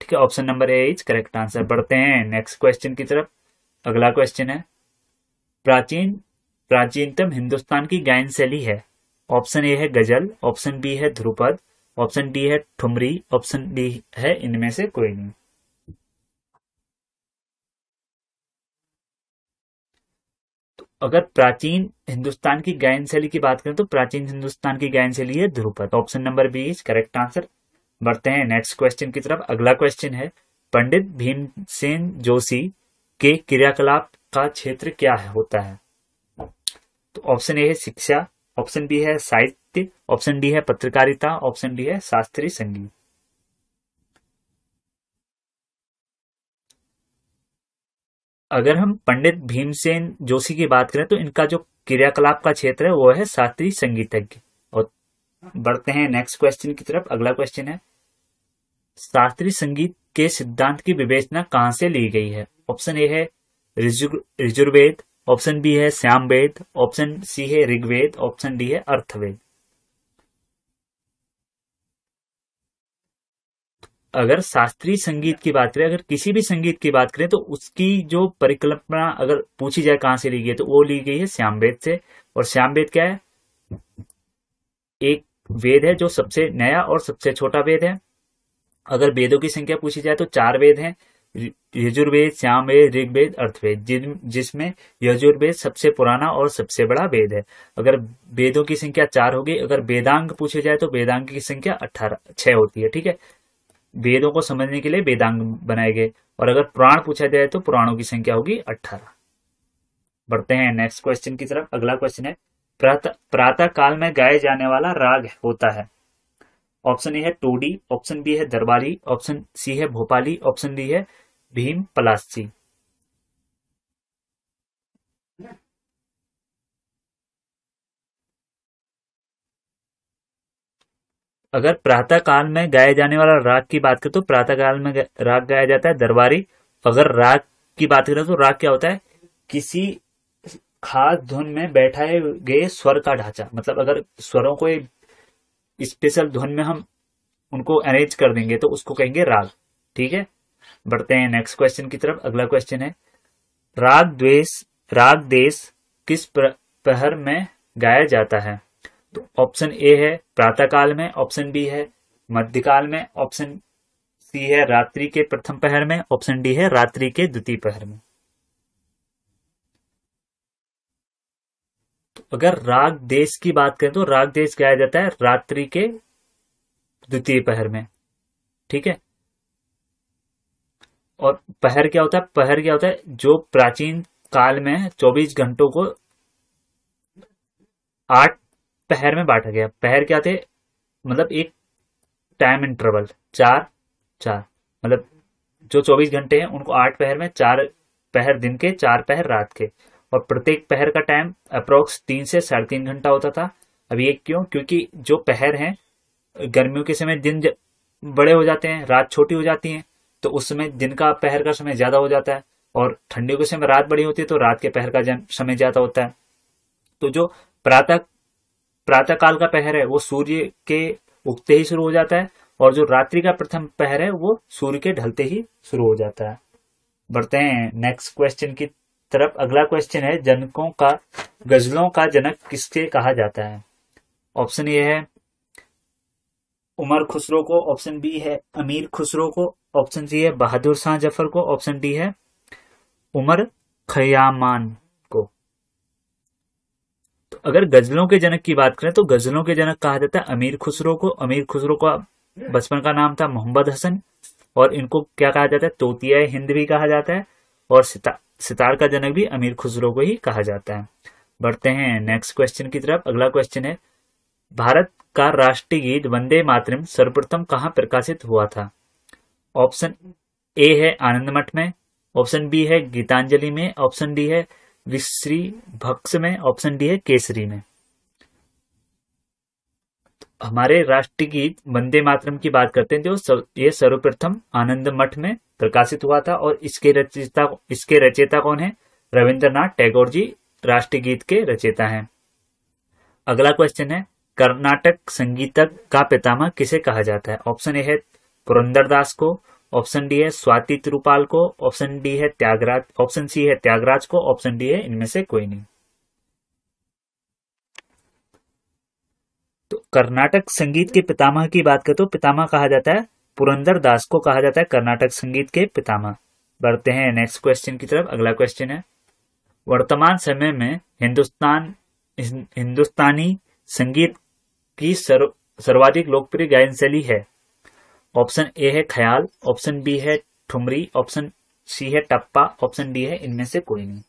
ठीक है option number A is correct answer बढ़ते हैं नेक्स्ट क्वेश्चन की तरफ अगला क्वेश्चन है प्राचीन प्राचीनतम हिंदुस्तान की गायन शैली है ऑप्शन ए है गजल ऑप्शन बी है ध्रुपद ऑप्शन डी है ठुमरी ऑप्शन डी है इनमें से कोई नहीं तो अगर प्राचीन हिंदुस्तान की गायन शैली की बात करें तो प्राचीन हिंदुस्तान की गायन शैली है ध्रुपद option number B is correct answer बढ़ते हैं नेक्स्ट क्वेश्चन की तरफ अगला क्वेश्चन है पंडित भीमसेन जोशी के क्रियाकलाप का क्षेत्र क्या है होता है तो ऑप्शन ए है शिक्षा ऑप्शन बी है साहित्य ऑप्शन डी है पत्रकारिता ऑप्शन डी है शास्त्रीय संगीत अगर हम पंडित भीमसेन जोशी की बात करें तो इनका जो क्रियाकलाप का क्षेत्र है वो है शास्त्रीय संगीतज्ञ और बढ़ते हैं नेक्स्ट क्वेश्चन की तरफ अगला क्वेश्चन है शास्त्रीय संगीत के सिद्धांत की विवेचना कहाँ से ली गई है ऑप्शन ए है ऋजुर्वेद ऑप्शन बी है श्याम वेद ऑप्शन सी है ऋग्वेद ऑप्शन डी है अर्थवेद अगर शास्त्रीय संगीत की बात करें अगर किसी भी संगीत की बात करें तो उसकी जो परिकल्पना अगर पूछी जाए कहां से ली गई है तो वो ली गई है श्याम वेद से और श्याम वेद क्या है एक वेद है जो सबसे नया और सबसे छोटा वेद है अगर वेदों की संख्या पूछी जाए तो चार वेद हैं यजुर्वेद वेद ऋग्वेद अर्थवेद जिन जिसमें यजुर्वेद सबसे पुराना और सबसे बड़ा वेद है अगर वेदों की संख्या चार होगी अगर वेदांग पूछे जाए तो वेदांग की संख्या अठारह छह होती है ठीक है वेदों को समझने के लिए वेदांग बनाए गए और अगर पुराण पूछा जाए तो पुराणों की संख्या होगी अट्ठारह बढ़ते हैं नेक्स्ट क्वेश्चन की तरफ अगला क्वेश्चन है प्रातः प्रातः काल में गाए जाने वाला राग होता है ऑप्शन ए है टोडी ऑप्शन बी है दरबारी ऑप्शन सी है भोपाली ऑप्शन डी है भीम पलासी अगर प्रातः काल में गाया जाने वाला राग की बात करें तो प्रातः काल में राग गाया जाता है दरबारी अगर राग की बात करें तो राग क्या होता है किसी खास धुन में बैठाए गए स्वर का ढांचा मतलब अगर स्वरों को स्पेशल ध्वन में हम उनको अरेंज कर देंगे तो उसको कहेंगे राग ठीक है बढ़ते हैं नेक्स्ट क्वेश्चन की तरफ अगला क्वेश्चन है राग द्वेश राग देश किस प्रहर में गाया जाता है तो ऑप्शन ए है प्रातःकाल में ऑप्शन बी है मध्यकाल में ऑप्शन सी है रात्रि के प्रथम पहर में ऑप्शन डी है रात्रि के द्वितीय पहर में अगर राग देश की बात करें तो राग देश गाया जाता है रात्रि के द्वितीय पहर में ठीक है और पहर क्या होता है पहर क्या होता है जो प्राचीन काल में 24 घंटों को आठ पहर में बांटा गया पहर क्या थे मतलब एक टाइम इंटरवल चार चार मतलब जो 24 घंटे हैं उनको आठ पहर में चार पहर दिन के चार पहर रात के और प्रत्येक पहर का टाइम अप्रोक्स तीन से साढ़े तीन घंटा होता था अब ये क्यों क्योंकि जो पहर हैं गर्मियों के समय दिन बड़े हो जाते हैं रात छोटी हो जाती है तो उस समय दिन का पहर का समय ज्यादा हो जाता है और ठंडियों के समय रात बड़ी होती है तो रात के पहर का समय ज्यादा होता है तो जो प्रातः प्रातः काल का पहर है वो सूर्य के उगते ही शुरू हो जाता है और जो रात्रि का प्रथम पहर है वो सूर्य के ढलते ही शुरू हो जाता है बढ़ते हैं नेक्स्ट क्वेश्चन की तरफ अगला क्वेश्चन है जनकों का गजलों का जनक किसके कहा जाता है ऑप्शन ए है उमर खुसरो को ऑप्शन बी है अमीर खुसरो को ऑप्शन सी है बहादुर शाह जफर को ऑप्शन डी है उमर खयामान को तो अगर गजलों के जनक की बात करें तो गजलों के जनक कहा जाता है अमीर खुसरो को अमीर खुसरो का बचपन का नाम था मोहम्मद हसन और इनको क्या कहा जाता है तोतिया हिंद भी कहा जाता है और सिता सितार का जनक भी अमीर खुसरो को ही कहा जाता है बढ़ते हैं नेक्स्ट क्वेश्चन की तरफ अगला क्वेश्चन है भारत का राष्ट्रीय गीत वंदे मातरम सर्वप्रथम कहाँ प्रकाशित हुआ था ऑप्शन ए है आनंद मठ में ऑप्शन बी है गीतांजलि में ऑप्शन डी है विश्री भक्स में ऑप्शन डी है केसरी में हमारे राष्ट्रीय गीत वंदे मातरम की बात करते हैं जो ये सर्वप्रथम आनंद मठ में प्रकाशित हुआ था और इसके रचयिता इसके रचयिता कौन है रविंद्रनाथ टैगोर जी राष्ट्रीय गीत के रचयिता हैं अगला क्वेश्चन है कर्नाटक संगीतक का पितामह किसे कहा जाता है ऑप्शन ए है पुरंदर दास को ऑप्शन डी है स्वाति तिरुपाल को ऑप्शन डी है त्यागराज ऑप्शन सी है त्यागराज को ऑप्शन डी है इनमें से कोई नहीं कर्नाटक संगीत के पितामह की बात करें तो पितामह कहा जाता है पुरंदर दास को कहा जाता है कर्नाटक संगीत के पितामह बढ़ते हैं नेक्स्ट क्वेश्चन की तरफ अगला क्वेश्चन है वर्तमान समय में हिंदुस्तान हिंदुस्तानी संगीत की सर्व सर्वाधिक लोकप्रिय गायन शैली है ऑप्शन ए है ख्याल ऑप्शन बी है ठुमरी ऑप्शन सी है टप्पा ऑप्शन डी है इनमें से कोई नहीं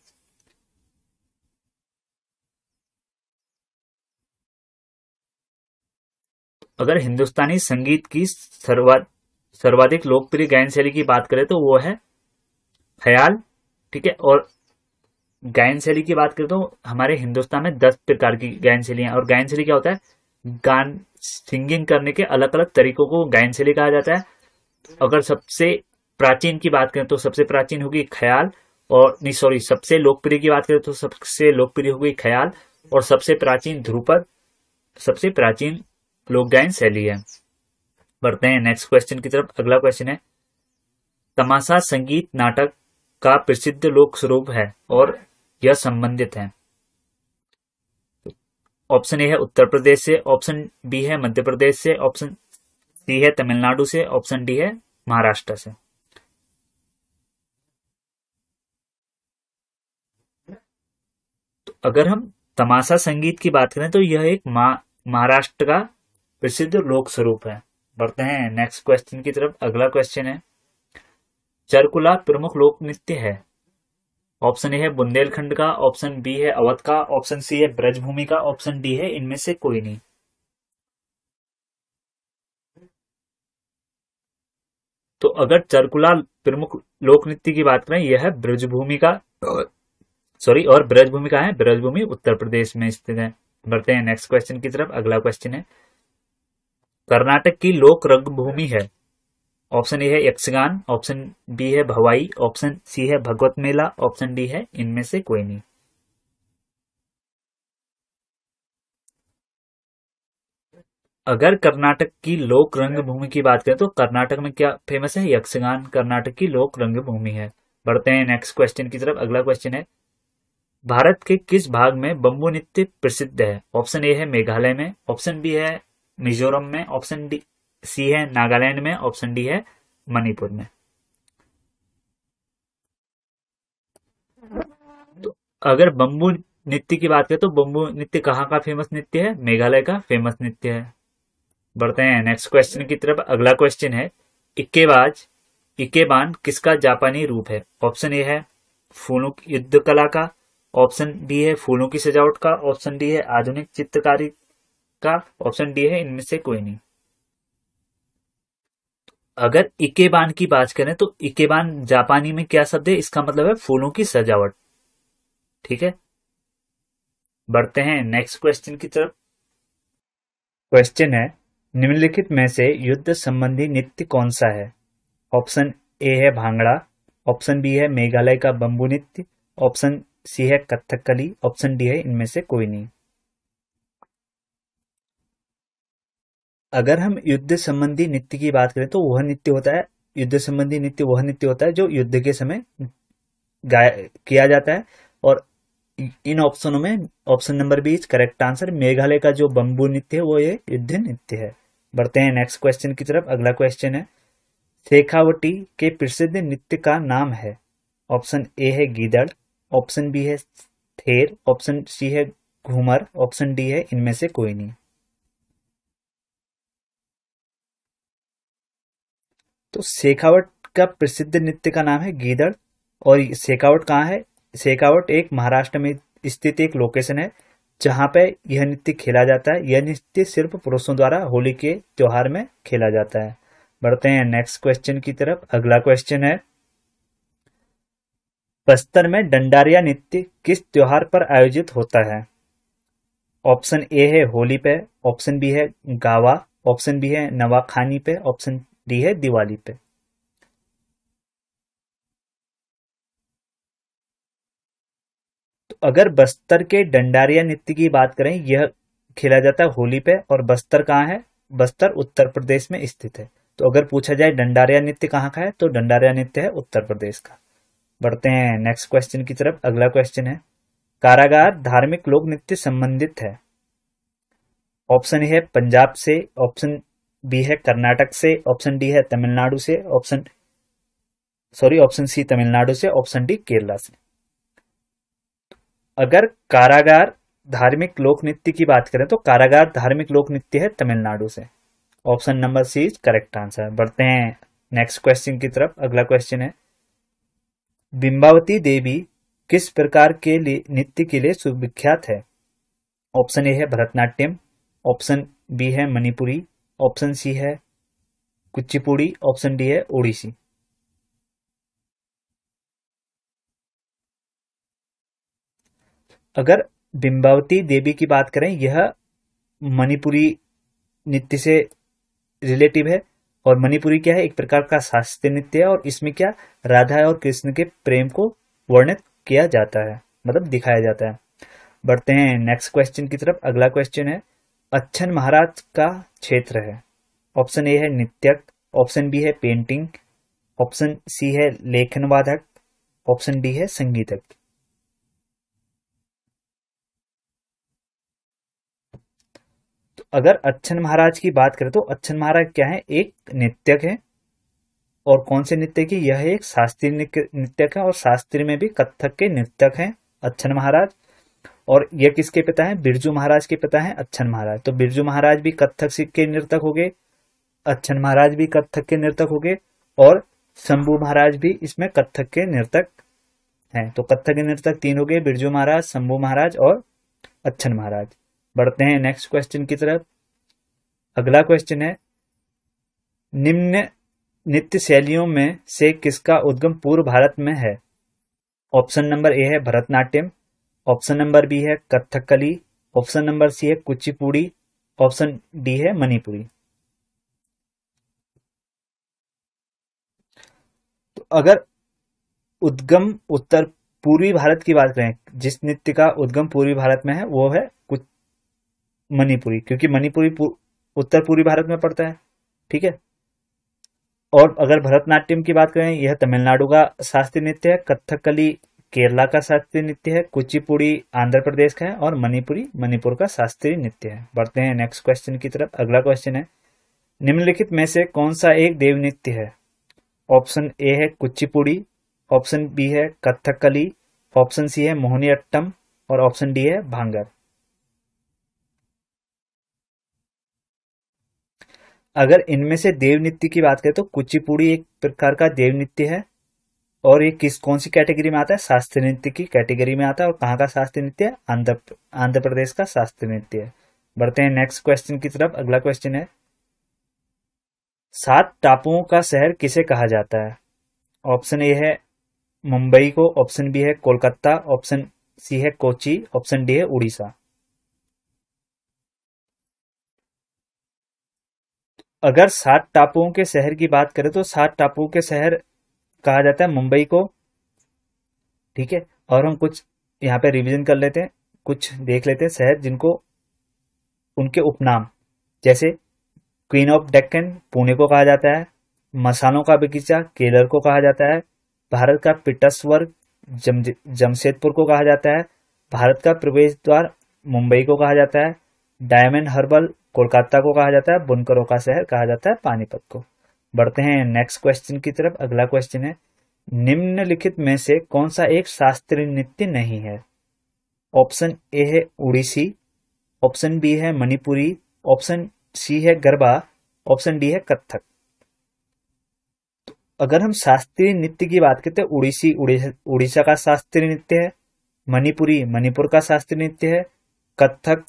अगर हिंदुस्तानी संगीत की सर्वा सर्वाधिक लोकप्रिय गायन शैली की बात करें तो वो है ख्याल ठीक है और गायन शैली की बात करें तो हमारे हिंदुस्तान में दस प्रकार की गायन शैलियां और गायन शैली क्या होता है गान सिंगिंग करने के अलग अलग तरीकों को गायन शैली कहा जाता है अगर सबसे प्राचीन की बात करें तो सबसे प्राचीन होगी ख्याल और नहीं सॉरी सबसे लोकप्रिय की बात करें तो सबसे लोकप्रिय होगी ख्याल और सबसे प्राचीन ध्रुपद सबसे प्राचीन लोकगायन शैली है बढ़ते हैं नेक्स्ट क्वेश्चन की तरफ अगला क्वेश्चन है तमाशा संगीत नाटक का प्रसिद्ध लोक स्वरूप है और यह संबंधित है ऑप्शन ए है उत्तर प्रदेश से ऑप्शन बी है मध्य प्रदेश से ऑप्शन सी है तमिलनाडु से ऑप्शन डी है महाराष्ट्र से तो अगर हम तमाशा संगीत की बात करें तो यह एक महाराष्ट्र का प्रसिद्ध लोक स्वरूप है बढ़ते हैं नेक्स्ट क्वेश्चन की तरफ अगला क्वेश्चन है चरकुला प्रमुख लोक नृत्य है ऑप्शन ए है बुंदेलखंड का ऑप्शन बी है अवध का ऑप्शन सी है ब्रजभूमि का ऑप्शन डी है इनमें से कोई नहीं तो अगर चरकुला प्रमुख लोक नृत्य की बात करें यह है ब्रजभूमि का सॉरी और ब्रजभूमि का है ब्रजभूमि उत्तर प्रदेश में स्थित है बढ़ते हैं नेक्स्ट क्वेश्चन की तरफ अगला क्वेश्चन है कर्नाटक की लोक रंगभूमि है ऑप्शन ए है यक्षगान ऑप्शन बी है भवाई ऑप्शन सी है भगवत मेला ऑप्शन डी है इनमें से कोई नहीं अगर कर्नाटक की लोक रंगभूमि की बात करें तो कर्नाटक में क्या फेमस है यक्षगान कर्नाटक की लोक रंगभूमि है बढ़ते हैं नेक्स्ट क्वेश्चन की तरफ अगला क्वेश्चन है भारत के किस भाग में बंबू नृत्य प्रसिद्ध है ऑप्शन ए है मेघालय में ऑप्शन बी है मिजोरम में ऑप्शन डी सी है नागालैंड में ऑप्शन डी है मणिपुर में तो अगर बंबू नृत्य की बात करें तो बम्बू नृत्य कहाँ का फेमस नृत्य है मेघालय का फेमस नृत्य है बढ़ते हैं नेक्स्ट क्वेश्चन की तरफ अगला क्वेश्चन है इक्केबाज इक्केबान किसका जापानी रूप है ऑप्शन ए है फूलों की युद्ध कला का ऑप्शन बी है फूलों की सजावट का ऑप्शन डी है आधुनिक चित्रकारी का ऑप्शन डी है इनमें से कोई नहीं अगर इकेबान की बात करें तो इकेबान जापानी में क्या शब्द है इसका मतलब है फूलों की सजावट ठीक है बढ़ते हैं नेक्स्ट क्वेश्चन की तरफ क्वेश्चन है निम्नलिखित में से युद्ध संबंधी नृत्य कौन सा है ऑप्शन ए है भांगड़ा ऑप्शन बी है मेघालय का बंबू नृत्य ऑप्शन सी है कथकली ऑप्शन डी है इनमें से कोई नहीं अगर हम युद्ध संबंधी नित्य की बात करें तो वह नित्य होता है युद्ध संबंधी नित्य वह नित्य होता है जो युद्ध के समय गाय किया जाता है और इन ऑप्शनों में option number B is correct answer Meghalaya का जो बंबू नित्य है वो ये युद्ध नित्य है बढ़ते हैं नेक्स्ट क्वेश्चन की तरफ अगला क्वेश्चन है शेखावटी के प्रसिद्ध नृत्य का नाम है ऑप्शन ए है गीदड़ ऑप्शन बी है थेर ऑप्शन सी है घूमर ऑप्शन डी है इनमें से कोई नहीं तो शेखावट का प्रसिद्ध नृत्य का नाम है गीदड़ और शेखावट कहाँ है शेखावट एक महाराष्ट्र में स्थित एक लोकेशन है जहाँ पे यह नृत्य खेला जाता है यह नृत्य सिर्फ पुरुषों द्वारा होली के त्योहार में खेला जाता है बढ़ते हैं नेक्स्ट क्वेश्चन की तरफ अगला क्वेश्चन है बस्तर में डंडारिया नृत्य किस त्योहार पर आयोजित होता है ऑप्शन ए है होली पे ऑप्शन बी है गावा ऑप्शन बी है नवाखानी पे ऑप्शन दी है दिवाली पे तो अगर बस्तर के डंडारिया नृत्य की बात करें यह खेला जाता है होली पे और बस्तर कहाँ है बस्तर उत्तर प्रदेश में स्थित है तो अगर पूछा जाए डंडारिया नृत्य कहाँ का है तो डंडारिया नृत्य है उत्तर प्रदेश का बढ़ते हैं नेक्स्ट क्वेश्चन की तरफ अगला क्वेश्चन है कारागार धार्मिक लोक नृत्य संबंधित है ऑप्शन है पंजाब से ऑप्शन बी है कर्नाटक से ऑप्शन डी है तमिलनाडु से option sorry option C Tamil Nadu से ऑप्शन डी केरला से अगर कारागार धार्मिक लोक नृत्य की बात करें तो कारागार धार्मिक लोक नृत्य है तमिलनाडु से option number C is correct answer बढ़ते हैं नेक्स्ट क्वेश्चन की तरफ अगला क्वेश्चन है बिंबावती देवी किस प्रकार के लिए नृत्य के लिए सुविख्यात है ऑप्शन ए है भरतनाट्यम ऑप्शन बी है मणिपुरी ऑप्शन सी है कुचिपुड़ी ऑप्शन डी है ओडिसी अगर बिंबावती देवी की बात करें यह मणिपुरी नृत्य से रिलेटिव है और मणिपुरी क्या है एक प्रकार का शास्त्रीय नृत्य है और इसमें क्या राधा और कृष्ण के प्रेम को वर्णित किया जाता है मतलब दिखाया जाता है बढ़ते हैं नेक्स्ट क्वेश्चन की तरफ अगला क्वेश्चन है अच्छन महाराज का क्षेत्र है ऑप्शन ए है नित्यक ऑप्शन बी है पेंटिंग ऑप्शन सी है लेखन वादक ऑप्शन डी है संगीतक तो अगर अच्छन महाराज की बात करें तो अच्छन महाराज क्या है एक नृत्यक है और कौन से नृत्य की यह एक शास्त्रीय नृत्यक है और शास्त्रीय में भी कथक के नृत्यक हैं अच्छन महाराज और ये किसके पिता हैं बिरजू महाराज के पिता हैं अच्छन महाराज तो बिरजू महाराज भी कथक के नृतक हो गए अच्छन महाराज भी कथक के नृतक हो गए और शंभू महाराज भी इसमें कथक के नृतक हैं तो कथक के नृतक तीन हो गए बिरजू महाराज शंभू महाराज और अच्छन महाराज बढ़ते हैं नेक्स्ट क्वेश्चन की तरफ अगला क्वेश्चन है निम्न नित्य शैलियों में से किसका उद्गम पूर्व भारत में है ऑप्शन नंबर ए है भरतनाट्यम ऑप्शन नंबर बी है कथकली ऑप्शन नंबर सी है कुचिपुड़ी ऑप्शन डी है मणिपुरी तो अगर उद्गम उत्तर पूर्वी भारत की बात करें जिस नृत्य का उद्गम पूर्वी भारत में है वो है कुछ मणिपुरी क्योंकि मणिपुरी पूर, उत्तर पूर्वी भारत में पड़ता है ठीक है और अगर भरतनाट्यम की बात करें यह तमिलनाडु का शास्त्रीय नृत्य है कथकली केरला का शास्त्रीय नृत्य है कुचिपुड़ी आंध्र प्रदेश का है और मणिपुरी मणिपुर का शास्त्रीय नृत्य है बढ़ते हैं नेक्स्ट क्वेश्चन की तरफ अगला क्वेश्चन है निम्नलिखित में से कौन सा एक देव नृत्य है ऑप्शन ए है कुचिपुड़ी ऑप्शन बी है कथकली ऑप्शन सी है मोहनी अट्टम और ऑप्शन डी है भांगर अगर इनमें से देव नृत्य की बात करें तो कुचिपुड़ी एक प्रकार का देव नृत्य है और ये किस कौन सी कैटेगरी में आता है शास्त्रीय नृत्य की कैटेगरी में आता है और कहाँ का शास्त्रीय नृत्य है आंध्र आंध्र प्रदेश का शास्त्रीय नृत्य है बढ़ते हैं नेक्स्ट क्वेश्चन की तरफ अगला क्वेश्चन है सात टापुओं का शहर किसे कहा जाता है ऑप्शन ए है मुंबई को ऑप्शन बी है कोलकाता ऑप्शन सी है कोची ऑप्शन डी है उड़ीसा अगर सात टापुओं के शहर की बात करें तो सात टापुओं के शहर कहा जाता है मुंबई को ठीक है और हम कुछ यहाँ पे रिवीजन कर लेते हैं कुछ देख लेते हैं शहर जिनको उनके उपनाम जैसे क्वीन ऑफ डेक्कन पुणे को कहा जाता है मसानों का बगीचा केलर को कहा जाता है भारत का पिटसवर्ग जम, जमशेदपुर को कहा जाता है भारत का प्रवेश द्वार मुंबई को कहा जाता है डायमंड हर्बल कोलकाता को कहा जाता है बुनकरों का शहर कहा जाता है पानीपत को बढ़ते हैं नेक्स्ट क्वेश्चन की तरफ अगला क्वेश्चन है निम्नलिखित में से कौन सा एक शास्त्रीय नृत्य नहीं है ऑप्शन ए है उड़ीसी ऑप्शन बी है मणिपुरी ऑप्शन सी है गरबा ऑप्शन डी है कथक तो अगर हम शास्त्रीय नृत्य की बात करते हैं उड़ीसी उड़ीसा का शास्त्रीय नृत्य है मणिपुरी मणिपुर का शास्त्रीय नृत्य है कथक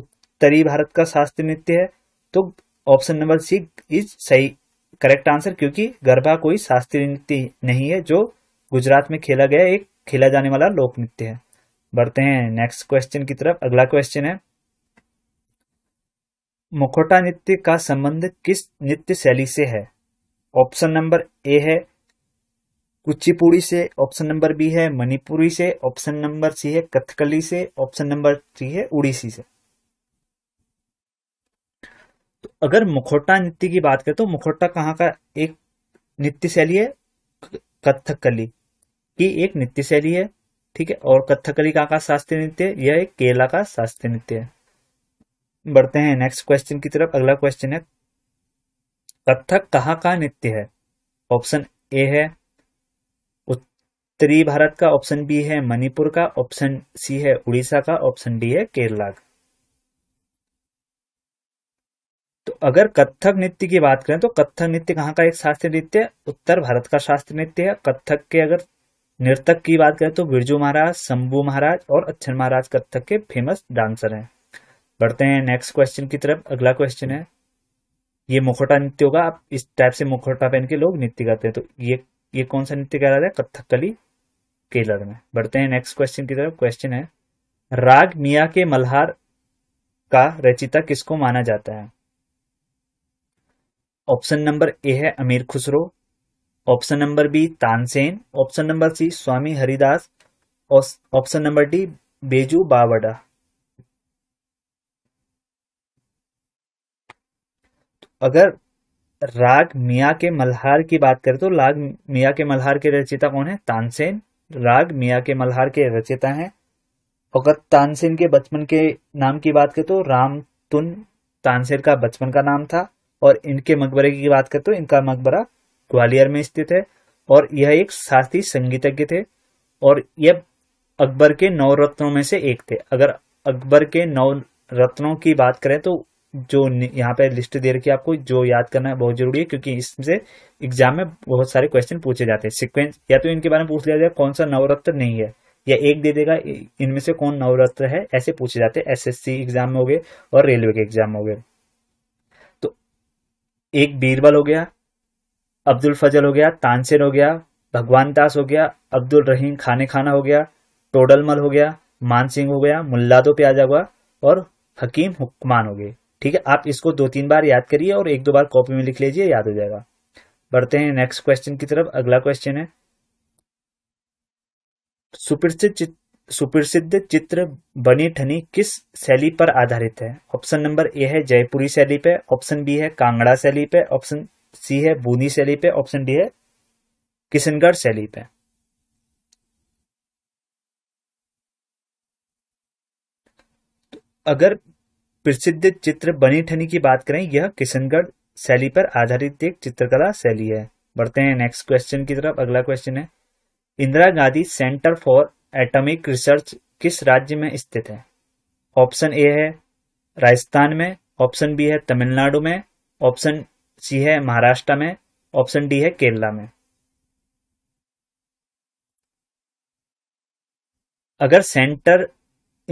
उत्तरी भारत का शास्त्रीय नृत्य है तो ऑप्शन नंबर सी इज सही करेक्ट आंसर क्योंकि गरबा कोई शास्त्रीय नृत्य नहीं है जो गुजरात में खेला गया एक खेला जाने वाला लोक नृत्य है बढ़ते हैं नेक्स्ट क्वेश्चन की तरफ अगला क्वेश्चन है मुखोटा नृत्य का संबंध किस नृत्य शैली से है ऑप्शन नंबर ए है कुचिपुड़ी से ऑप्शन नंबर बी है मणिपुरी से ऑप्शन नंबर सी है कथकली से ऑप्शन नंबर थ्री है उड़ीसी से अगर मुखोटा नृत्य की बात करें तो मुखोटा कहाँ का एक नृत्य शैली है कथक कली की एक नृत्य शैली है ठीक है और कथकली कहाँ का शास्त्रीय नृत्य है यह एक केरला का शास्त्रीय नृत्य है बढ़ते हैं नेक्स्ट क्वेश्चन की तरफ अगला क्वेश्चन है कथक कहाँ का नृत्य है ऑप्शन ए है उत्तरी भारत का ऑप्शन बी है मणिपुर का ऑप्शन सी है उड़ीसा का ऑप्शन डी है केरला का तो अगर कथक नृत्य की बात करें तो कथक नृत्य कहाँ का एक शास्त्रीय नृत्य है उत्तर भारत का शास्त्रीय नृत्य है कथक के अगर नृतक की बात करें तो बिरजू महाराज शंभू महाराज और अच्छन महाराज कथक के फेमस डांसर हैं बढ़ते हैं नेक्स्ट क्वेश्चन की तरफ अगला क्वेश्चन है ये मुखोटा नृत्य होगा आप इस टाइप से मुखोटा पहन के लोग नृत्य करते हैं तो ये ये कौन सा नृत्य कहलाता है कथकली केलर में बढ़ते हैं नेक्स्ट क्वेश्चन की तरफ क्वेश्चन है राग मिया के मल्हार का रचिता किसको माना जाता है ऑप्शन नंबर ए है Amir Khusro option number B Tansen option number C Swami Haridas option number D Baiju Bawra तो अगर राग मिया के मल्हार की बात करें तो राग मिया के मल्हार के रचयिता कौन है तानसेन राग मिया के मल्हार के रचयिता हैं अगर तानसेन के बचपन के नाम की बात करें तो राम तुन तानसेन का बचपन का नाम था और इनके मकबरे की बात करते हो इनका मकबरा ग्वालियर में स्थित है और यह एक शास्त्रीय संगीतज्ञ थे और यह अकबर के नौ रत्नों में से एक थे अगर अकबर के नौ रत्नों की बात करें तो जो यहाँ पे लिस्ट दे रखी है आपको जो याद करना बहुत जरूरी है क्योंकि इससे एग्जाम में बहुत सारे क्वेश्चन पूछे जाते हैं सिक्वेंस या तो इनके बारे में पूछ लिया जाए कौन सा नवरत्न नहीं है या एक दे देगा इनमें से कौन नवरत्न है ऐसे पूछे जाते हैं एसएससी एग्जाम में हो गए और रेलवे के एग्जाम में हो गए एक बीरबल हो गया अब्दुल फजल हो गया तानसेन हो गया भगवान दास हो गया अब्दुल रहीम खाने खाना हो गया टोडलमल हो गया मान सिंह हो गया मुल्लादो तो प्याजा हुआ और हकीम हुक्मान हो गए ठीक है आप इसको दो तीन बार याद करिए और एक दो बार कॉपी में लिख लीजिए याद हो जाएगा बढ़ते हैं नेक्स्ट क्वेश्चन की तरफ अगला क्वेश्चन है सुप्रसिद्ध सुप्रसिद्ध चित्र बनी ठनी किस शैली पर आधारित है ऑप्शन नंबर ए है जयपुरी शैली पे ऑप्शन बी है कांगड़ा शैली पे ऑप्शन सी है बूंदी शैली पे ऑप्शन डी है किशनगढ़ शैली पे तो अगर प्रसिद्ध चित्र बनी ठनी की बात करें यह किशनगढ़ शैली पर आधारित एक चित्रकला शैली है बढ़ते हैं नेक्स्ट क्वेश्चन की तरफ अगला क्वेश्चन है Indira Gandhi centre for atomic research किस राज्य में स्थित है ऑप्शन ए है राजस्थान में ऑप्शन बी है तमिलनाडु में ऑप्शन सी है महाराष्ट्र में ऑप्शन डी है केरला में अगर centre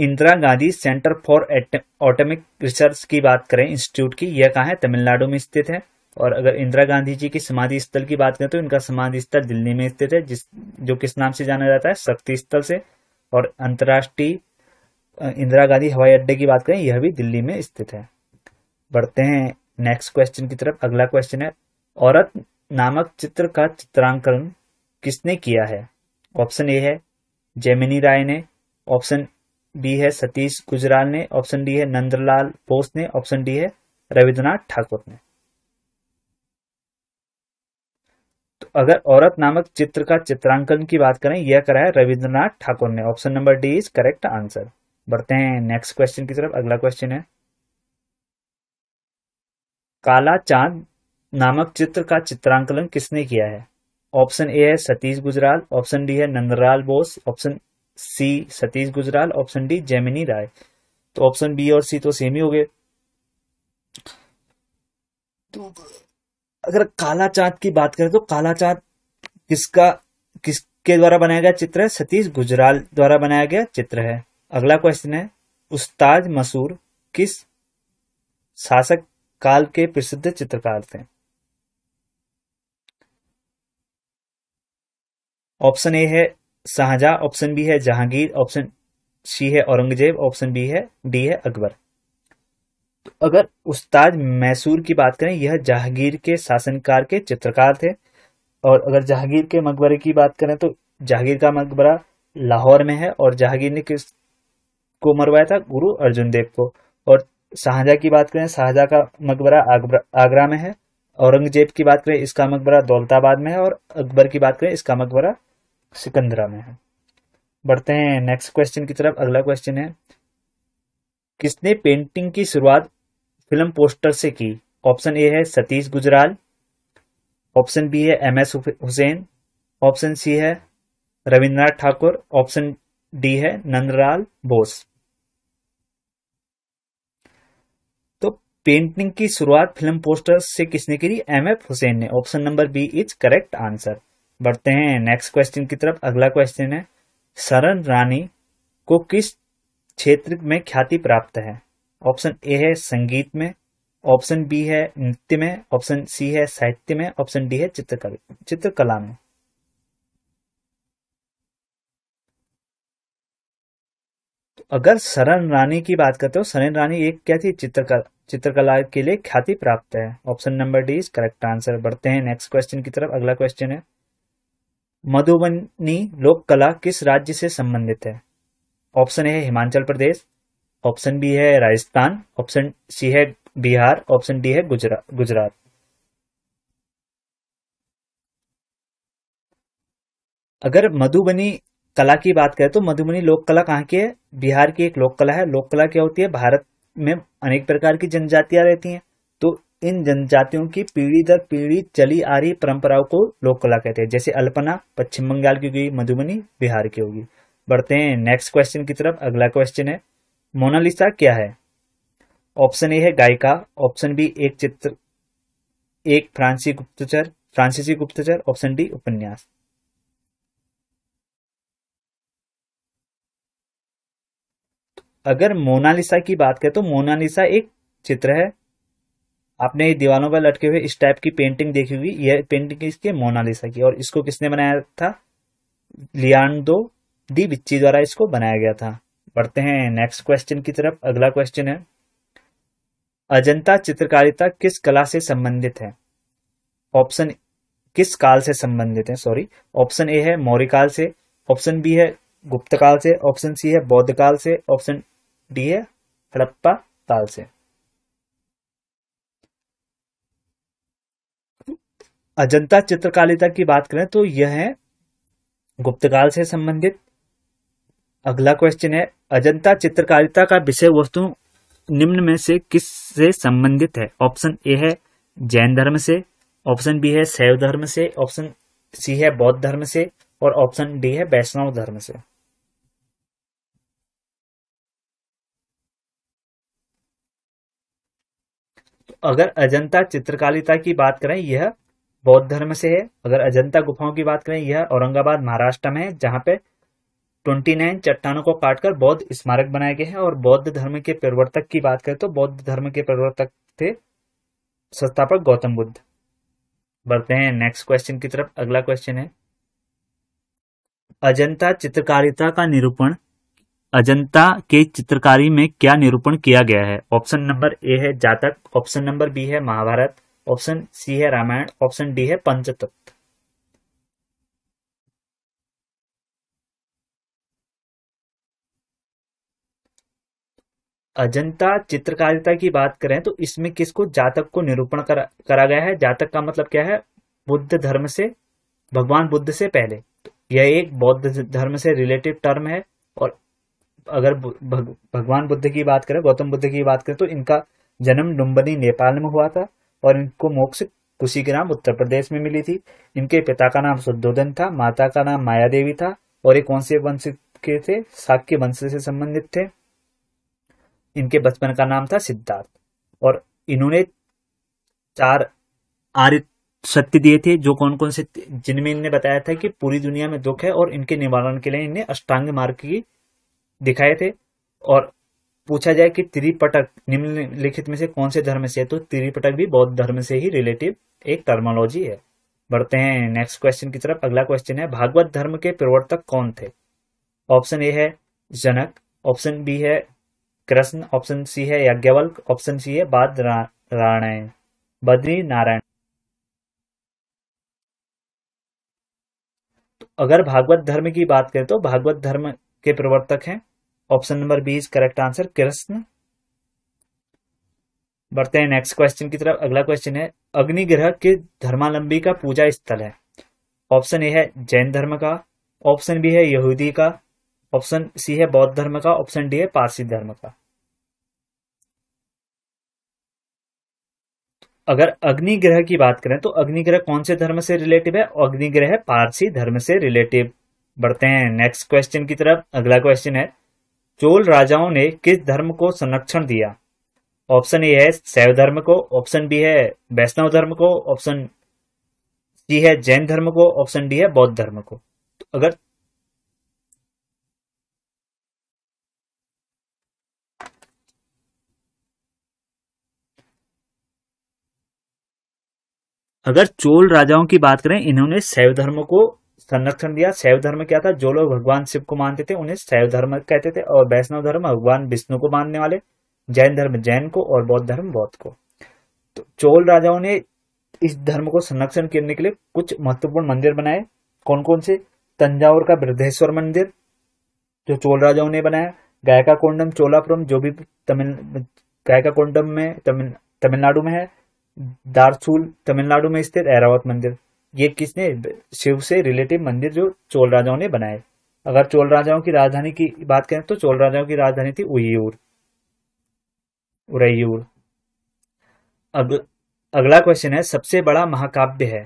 Indira Gandhi centre for atomic research की बात करें इंस्टीट्यूट की यह कहा है तमिलनाडु में स्थित है और अगर इंदिरा गांधी जी की समाधि स्थल की बात करें तो इनका समाधि स्थल दिल्ली में स्थित है जिस जो किस नाम से जाना जाता है शक्ति स्थल से और अंतर्राष्ट्रीय इंदिरा गांधी हवाई अड्डे की बात करें यह भी दिल्ली में स्थित है बढ़ते हैं नेक्स्ट क्वेश्चन की तरफ अगला क्वेश्चन है औरत नामक चित्र का चित्रांकन किसने किया है ऑप्शन ए है जेमिनी राय ने ऑप्शन बी है सतीश गुजराल ने ऑप्शन डी है नंदलाल बोस ने ऑप्शन डी है रविन्द्रनाथ ठाकुर ने अगर औरत नामक चित्र का चित्रांकन की बात करें यह कराया रविंद्रनाथ ठाकुर ने option number D is correct answer बढ़ते हैं नेक्स्ट क्वेश्चन की तरफ अगला क्वेश्चन है काला चांद नामक चित्र का चित्रांकन किसने किया है ऑप्शन ए है सतीश गुजराल ऑप्शन डी है Nandlal Bose option C Satish Gujral option D Jamini Roy तो ऑप्शन बी और सी तो सेम ही हो गए तो अगर काला चांद की बात करें तो काला चांद किसका किसके द्वारा बनाया गया चित्र है सतीश गुजराल द्वारा बनाया गया चित्र है अगला क्वेश्चन है उस्ताद मसूर किस शासक काल के प्रसिद्ध चित्रकार थे ऑप्शन ए है शाहजहा ऑप्शन बी है जहांगीर ऑप्शन सी है औरंगजेब ऑप्शन बी है डी है अकबर तो अगर उस्ताद मैसूर की बात करें यह जहांगीर के शासनकार के चित्रकार थे और अगर जहांगीर के मकबरे की बात करें तो जहांगीर का मकबरा लाहौर में है और जहांगीर ने किस को मरवाया था गुरु अर्जुन देव को और शाहजहा की बात करें शाहजहा का मकबरा आगरा में है औरंगजेब की बात करें इसका मकबरा दौलताबाद में है और अकबर की बात करें इसका मकबरा सिकंदरा में है बढ़ते हैं नेक्स्ट क्वेश्चन की तरफ अगला क्वेश्चन है किसने पेंटिंग की शुरुआत फिल्म पोस्टर से की ऑप्शन ए है सतीश गुजराल ऑप्शन बी है M S Hussain option C है रविन्द्रनाथ ठाकुर ऑप्शन डी है नंदलाल बोस तो पेंटिंग की शुरुआत फिल्म पोस्टर से किसने करी एम एफ हुसैन ने option number B is correct answer बढ़ते हैं नेक्स्ट क्वेश्चन की तरफ अगला क्वेश्चन है सरन रानी को किस क्षेत्र में ख्याति प्राप्त है ऑप्शन ए है संगीत में ऑप्शन बी है नृत्य में ऑप्शन सी है साहित्य में ऑप्शन डी है चित्रकला चित्रकला में तो अगर सरन रानी की बात करते हो सरन रानी एक क्या थी चित्रकला चित्रकला के लिए ख्याति प्राप्त है option number D is correct answer बढ़ते हैं नेक्स्ट क्वेश्चन की तरफ अगला क्वेश्चन है मधुबनी लोक कला किस राज्य से संबंधित है ऑप्शन ए है हिमाचल प्रदेश ऑप्शन बी है राजस्थान ऑप्शन सी है बिहार ऑप्शन डी है गुजरा गुजरात अगर मधुबनी कला की बात करें तो मधुबनी लोक कला कहाँ की है बिहार की एक लोक कला है लोक कला क्या होती है भारत में अनेक प्रकार की जनजातियां रहती हैं तो इन जनजातियों की पीढ़ी दर पीढ़ी चली आ रही परंपराओं को लोक कला कहते हैं जैसे अल्पना पश्चिम बंगाल की होगी मधुबनी बिहार की होगी बढ़ते हैं नेक्स्ट क्वेश्चन की तरफ अगला क्वेश्चन है मोनालिसा क्या है ऑप्शन ए है गायिका ऑप्शन बी एक चित्र एक फ्रांसी गुप्तचर फ्रांसीसी गुप्तचर ऑप्शन डी उपन्यास अगर मोनालिसा की बात करें तो मोनालिसा एक चित्र है आपने दीवानों पर लटके हुए इस टाइप की पेंटिंग देखी होगी यह पेंटिंग इसके मोनालिसा की और इसको किसने बनाया था लियान डी बिच्ची द्वारा इसको बनाया गया था बढ़ते हैं नेक्स्ट क्वेश्चन की तरफ अगला क्वेश्चन है अजंता चित्रकारिता किस कला से संबंधित है ऑप्शन किस काल से संबंधित है सॉरी ऑप्शन ए है मौर्य काल से ऑप्शन बी है गुप्त काल से ऑप्शन सी है बौद्ध काल से ऑप्शन डी है हड़प्पा काल से अजंता चित्रकालिता की बात करें तो यह है गुप्त काल से संबंधित अगला क्वेश्चन है अजंता चित्रकारिता का विषय वस्तु निम्न में से किस से संबंधित है ऑप्शन ए है जैन धर्म से ऑप्शन बी है शैव धर्म से ऑप्शन सी है बौद्ध धर्म से और ऑप्शन डी है वैष्णव धर्म से तो अगर अजंता चित्रकारिता की बात करें यह बौद्ध धर्म से है अगर अजंता गुफाओं की बात करें यह औरंगाबाद महाराष्ट्र में है जहां पे ट्वेंटी नाइन चट्टानों को काटकर बौद्ध स्मारक बनाए गए हैं और बौद्ध धर्म के प्रवर्तक की बात करें तो बौद्ध धर्म के प्रवर्तक थे संस्थापक गौतम बुद्ध बढ़ते हैं नेक्स्ट क्वेश्चन की तरफ अगला क्वेश्चन है अजंता चित्रकारिता का निरूपण अजंता के चित्रकारी में क्या निरूपण किया गया है ऑप्शन नंबर ए है जातक ऑप्शन नंबर बी है महाभारत ऑप्शन सी है रामायण ऑप्शन डी है पंचतत्व अजंता चित्रकारिता की बात करें तो इसमें किसको जातक को निरूपण करा, करा गया है जातक का मतलब क्या है बुद्ध धर्म से भगवान बुद्ध से पहले तो यह एक बौद्ध धर्म से रिलेटिव टर्म है और अगर भग, भगवान बुद्ध की बात करें गौतम बुद्ध की बात करें तो इनका जन्म डुम्बनी नेपाल में हुआ था और इनको मोक्ष कुशी के नाम उत्तर प्रदेश में मिली थी इनके पिता का नाम शुद्धोधन था माता का नाम माया देवी था और ये कौन से वंश के थे साक्य वंश से संबंधित थे इनके बचपन का नाम था सिद्धार्थ और इन्होंने चार आर्य सत्य दिए थे जो कौन कौन से जिनमें इनने बताया था कि पूरी दुनिया में दुख है और इनके निवारण के लिए इनने अष्टांग मार्ग की दिखाए थे और पूछा जाए कि त्रिपटक निम्नलिखित में से कौन से धर्म से है तो त्रिपटक भी बौद्ध धर्म से ही रिलेटिव एक टर्मोलॉजी है बढ़ते हैं नेक्स्ट क्वेश्चन की तरफ अगला क्वेश्चन है भागवत धर्म के प्रवर्तक कौन थे ऑप्शन ए है जनक ऑप्शन बी है कृष्ण ऑप्शन सी है यज्ञवल्क ऑप्शन सी है बाद राणायण बद्री नारायण तो अगर भागवत धर्म की बात करें तो भागवत धर्म के प्रवर्तक हैं option number B is correct answer Krishna बढ़ते हैं नेक्स्ट क्वेश्चन की तरफ अगला क्वेश्चन है अग्निग्रह के धर्मालंबी का पूजा स्थल है ऑप्शन ए है जैन धर्म का ऑप्शन बी है यहूदी का ऑप्शन सी है बौद्ध धर्म का ऑप्शन डी है पारसी धर्म का अगर अग्निग्रह की बात करें तो अग्निग्रह कौन से धर्म से रिलेटिव है अग्निग्रह पारसी धर्म से रिलेटिव बढ़ते हैं नेक्स्ट क्वेश्चन की तरफ अगला क्वेश्चन है चोल राजाओं ने किस धर्म को संरक्षण दिया ऑप्शन ए है शैव धर्म को ऑप्शन बी है वैष्णव धर्म को ऑप्शन सी है जैन धर्म को ऑप्शन डी है बौद्ध धर्म को तो अगर अगर चोल राजाओं की बात करें इन्होंने शैव धर्म को संरक्षण दिया शैव धर्म क्या था जो लोग भगवान शिव को मानते थे उन्हें शैव धर्म कहते थे और वैष्णव धर्म भगवान विष्णु को मानने वाले जैन धर्म जैन को और बौद्ध धर्म बौद्ध को तो चोल राजाओं ने इस धर्म को संरक्षण करने के लिए कुछ महत्वपूर्ण मंदिर बनाए कौन कौन से तंजावर का वृद्धेश्वर मंदिर जो चोल राजाओं ने बनाया गायका कोंडम चोलापुरम जो भी तमिल गायका कोंडम में तमिल तमिलनाडु में है दारसूल तमिलनाडु में स्थित ऐरावत मंदिर ये किसने शिव से रिलेटिव मंदिर जो चोल राजाओं ने बनाए अगर चोल राजाओं की राजधानी की बात करें तो चोल राजाओं की राजधानी थी उयूर उरयूर अब अगला क्वेश्चन है सबसे बड़ा महाकाव्य है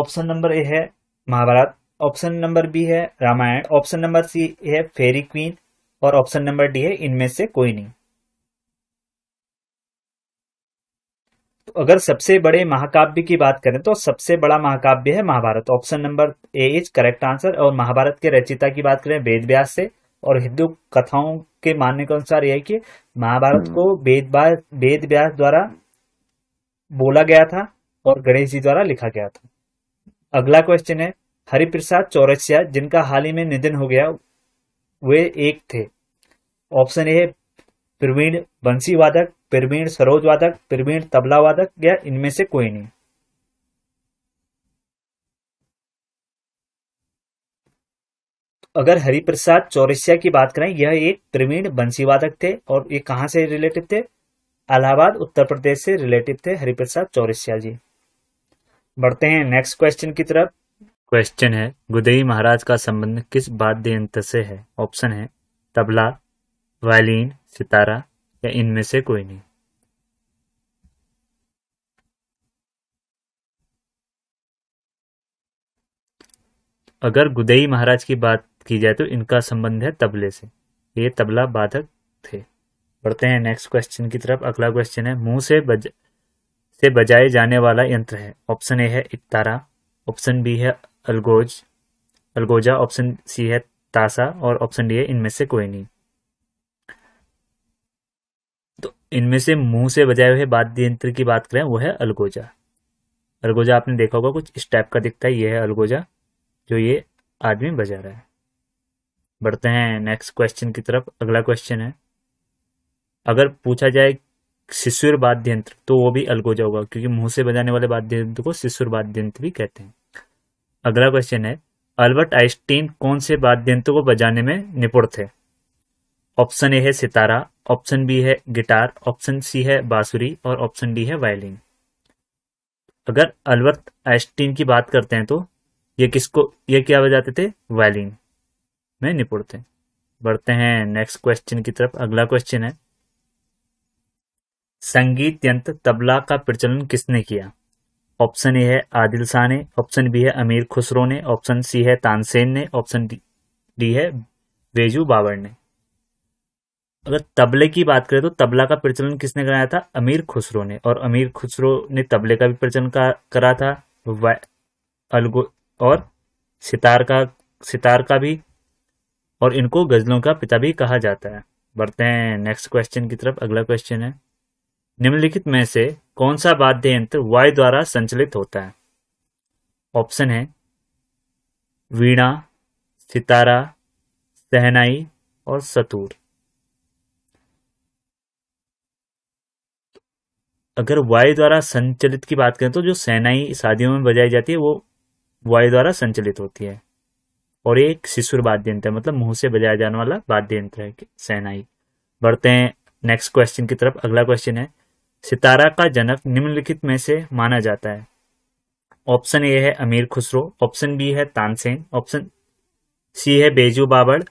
ऑप्शन नंबर ए है महाभारत ऑप्शन नंबर बी है रामायण ऑप्शन नंबर सी है फेरी क्वीन और ऑप्शन नंबर डी है इनमें से कोई नहीं अगर सबसे बड़े महाकाव्य की बात करें तो सबसे बड़ा महाकाव्य है Mahabharata option number A is correct answer और महाभारत के रचिता की बात करें वेद व्यास से और हिंदू कथाओं के मानने के अनुसार यह कि महाभारत हम्म। को वेद वेद व्यास द्वारा बोला गया था और गणेश जी द्वारा लिखा गया था अगला क्वेश्चन है हरिप्रसाद चौरसिया जिनका हाल ही में निधन हो गया वे एक थे ऑप्शन ए प्रवीण बंसी वादक प्रवीण सरोज वादक प्रवीण तबला वादक या इनमें से कोई नहीं अगर हरिप्रसाद चौरसिया की बात करें यह एक प्रवीण बंसी वादक थे और ये कहां से रिलेटिव थे अलाहाबाद उत्तर प्रदेश से रिलेटिव थे हरिप्रसाद चौरसिया जी बढ़ते हैं नेक्स्ट क्वेश्चन की तरफ क्वेश्चन है गुदई महाराज का संबंध किस वाद्य यंत्र से है ऑप्शन है तबला वायलिन सितारा या इनमें से कोई नहीं अगर गुदई महाराज की बात की जाए तो इनका संबंध है तबले से ये तबला बाधक थे बढ़ते हैं नेक्स्ट क्वेश्चन की तरफ अगला क्वेश्चन है मुंह से बज से बजाए जाने वाला यंत्र है ऑप्शन ए है इकतारा ऑप्शन बी है अलगोज अलगोजा ऑप्शन सी है तासा और ऑप्शन डी है इनमें से कोई नहीं इनमें से मुंह से बजाए हुए वाद्य यंत्र की बात करें वो है अलगोजा अलगोजा आपने देखा होगा कुछ इस टाइप का दिखता है ये है अलगोजा जो ये आदमी बजा रहा है बढ़ते हैं नेक्स्ट क्वेश्चन की तरफ अगला क्वेश्चन है अगर पूछा जाए शिशुर वाद्य यंत्र तो वो भी अलगोजा होगा क्योंकि मुंह से बजाने वाले वाद्य यंत्र को शिशुर वाद्य यंत्र भी कहते हैं अगला क्वेश्चन है अल्बर्ट आइंस्टीन कौन से वाद्य यंत्र को बजाने में निपुण थे ऑप्शन ए है सितारा ऑप्शन बी है गिटार ऑप्शन सी है बांसुरी और ऑप्शन डी है वायलिन अगर अलवर्त आइस्टीन की बात करते हैं तो ये किसको ये क्या बजाते थे वायलिन में निपुण थे बढ़ते हैं नेक्स्ट क्वेश्चन की तरफ अगला क्वेश्चन है संगीत यंत्र तबला का प्रचलन किसने किया ऑप्शन ए है आदिल शाह ने ऑप्शन बी है अमीर खुसरो ने ऑप्शन सी है तानसेन ने ऑप्शन डी है बेजू बाबर ने अगर तबले की बात करें तो तबला का प्रचलन किसने कराया था अमीर खुसरो ने और अमीर खुसरो ने तबले का भी प्रचलन करा था अलगो और सितार का सितार का भी और इनको गजलों का पिता भी कहा जाता है बढ़ते हैं नेक्स्ट क्वेश्चन की तरफ अगला क्वेश्चन है निम्नलिखित में से कौन सा वाद्य यंत्र वाय द्वारा संचलित होता है ऑप्शन है वीणा सितारा सहनाई और सतूर अगर वायु द्वारा संचलित की बात करें तो जो सेनाई शादियों में बजाई जाती है वो वायु द्वारा संचलित होती है और एक शिशुर वाद्य यंत्र मतलब मुंह से बजाया जाने वाला वाद्य यंत्र है सेनाई बढ़ते हैं नेक्स्ट क्वेश्चन की तरफ अगला क्वेश्चन है सितारा का जनक निम्नलिखित में से माना जाता है ऑप्शन ए है अमीर खुसरो ऑप्शन बी है तानसेन ऑप्शन सी है बेजू बाबड़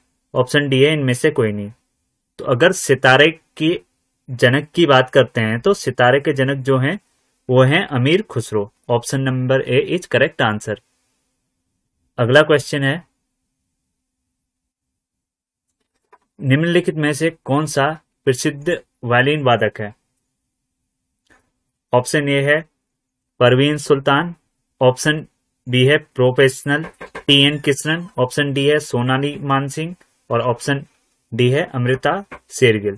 ऑप्शन डी है इनमें से कोई नहीं तो अगर सितारे की जनक की बात करते हैं तो सितारे के जनक जो हैं वो हैं Amir Khusro option number A is correct answer अगला क्वेश्चन है निम्नलिखित में से कौन सा प्रसिद्ध वायलिन वादक है ऑप्शन ए है परवीन सुल्तान ऑप्शन बी है professional T N Kishan option D है सोनाली मानसिंह और ऑप्शन डी है अमृता शेरगिल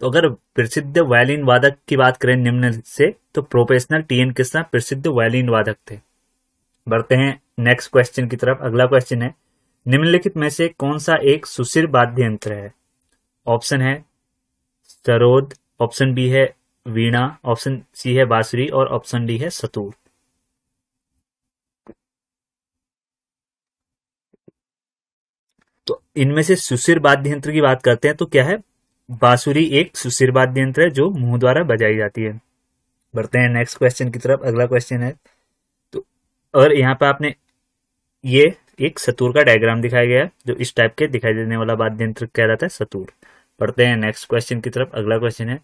तो अगर प्रसिद्ध वायलिन वादक की बात करें निम्न से तो प्रोफेशनल टी एन कृष्णा प्रसिद्ध वायलिन वादक थे बढ़ते हैं नेक्स्ट क्वेश्चन की तरफ अगला क्वेश्चन है निम्नलिखित में से कौन सा एक सुशिर वाद्य यंत्र है ऑप्शन है सरोद ऑप्शन बी है वीणा ऑप्शन सी है बांसुरी और ऑप्शन डी है सतूर तो इनमें से सुशिर वाद्य यंत्र की बात करते हैं तो क्या है बांसुरी एक सुशीर वाद्य यंत्र है जो मुंह द्वारा बजाई जाती है बढ़ते हैं नेक्स्ट क्वेश्चन की तरफ अगला क्वेश्चन है तो और यहाँ पे आपने ये एक सतूर का डायग्राम दिखाया गया जो इस टाइप के दिखाई देने वाला वाद्य यंत्र कह जाता है सतूर पढ़ते हैं नेक्स्ट क्वेश्चन की तरफ अगला क्वेश्चन है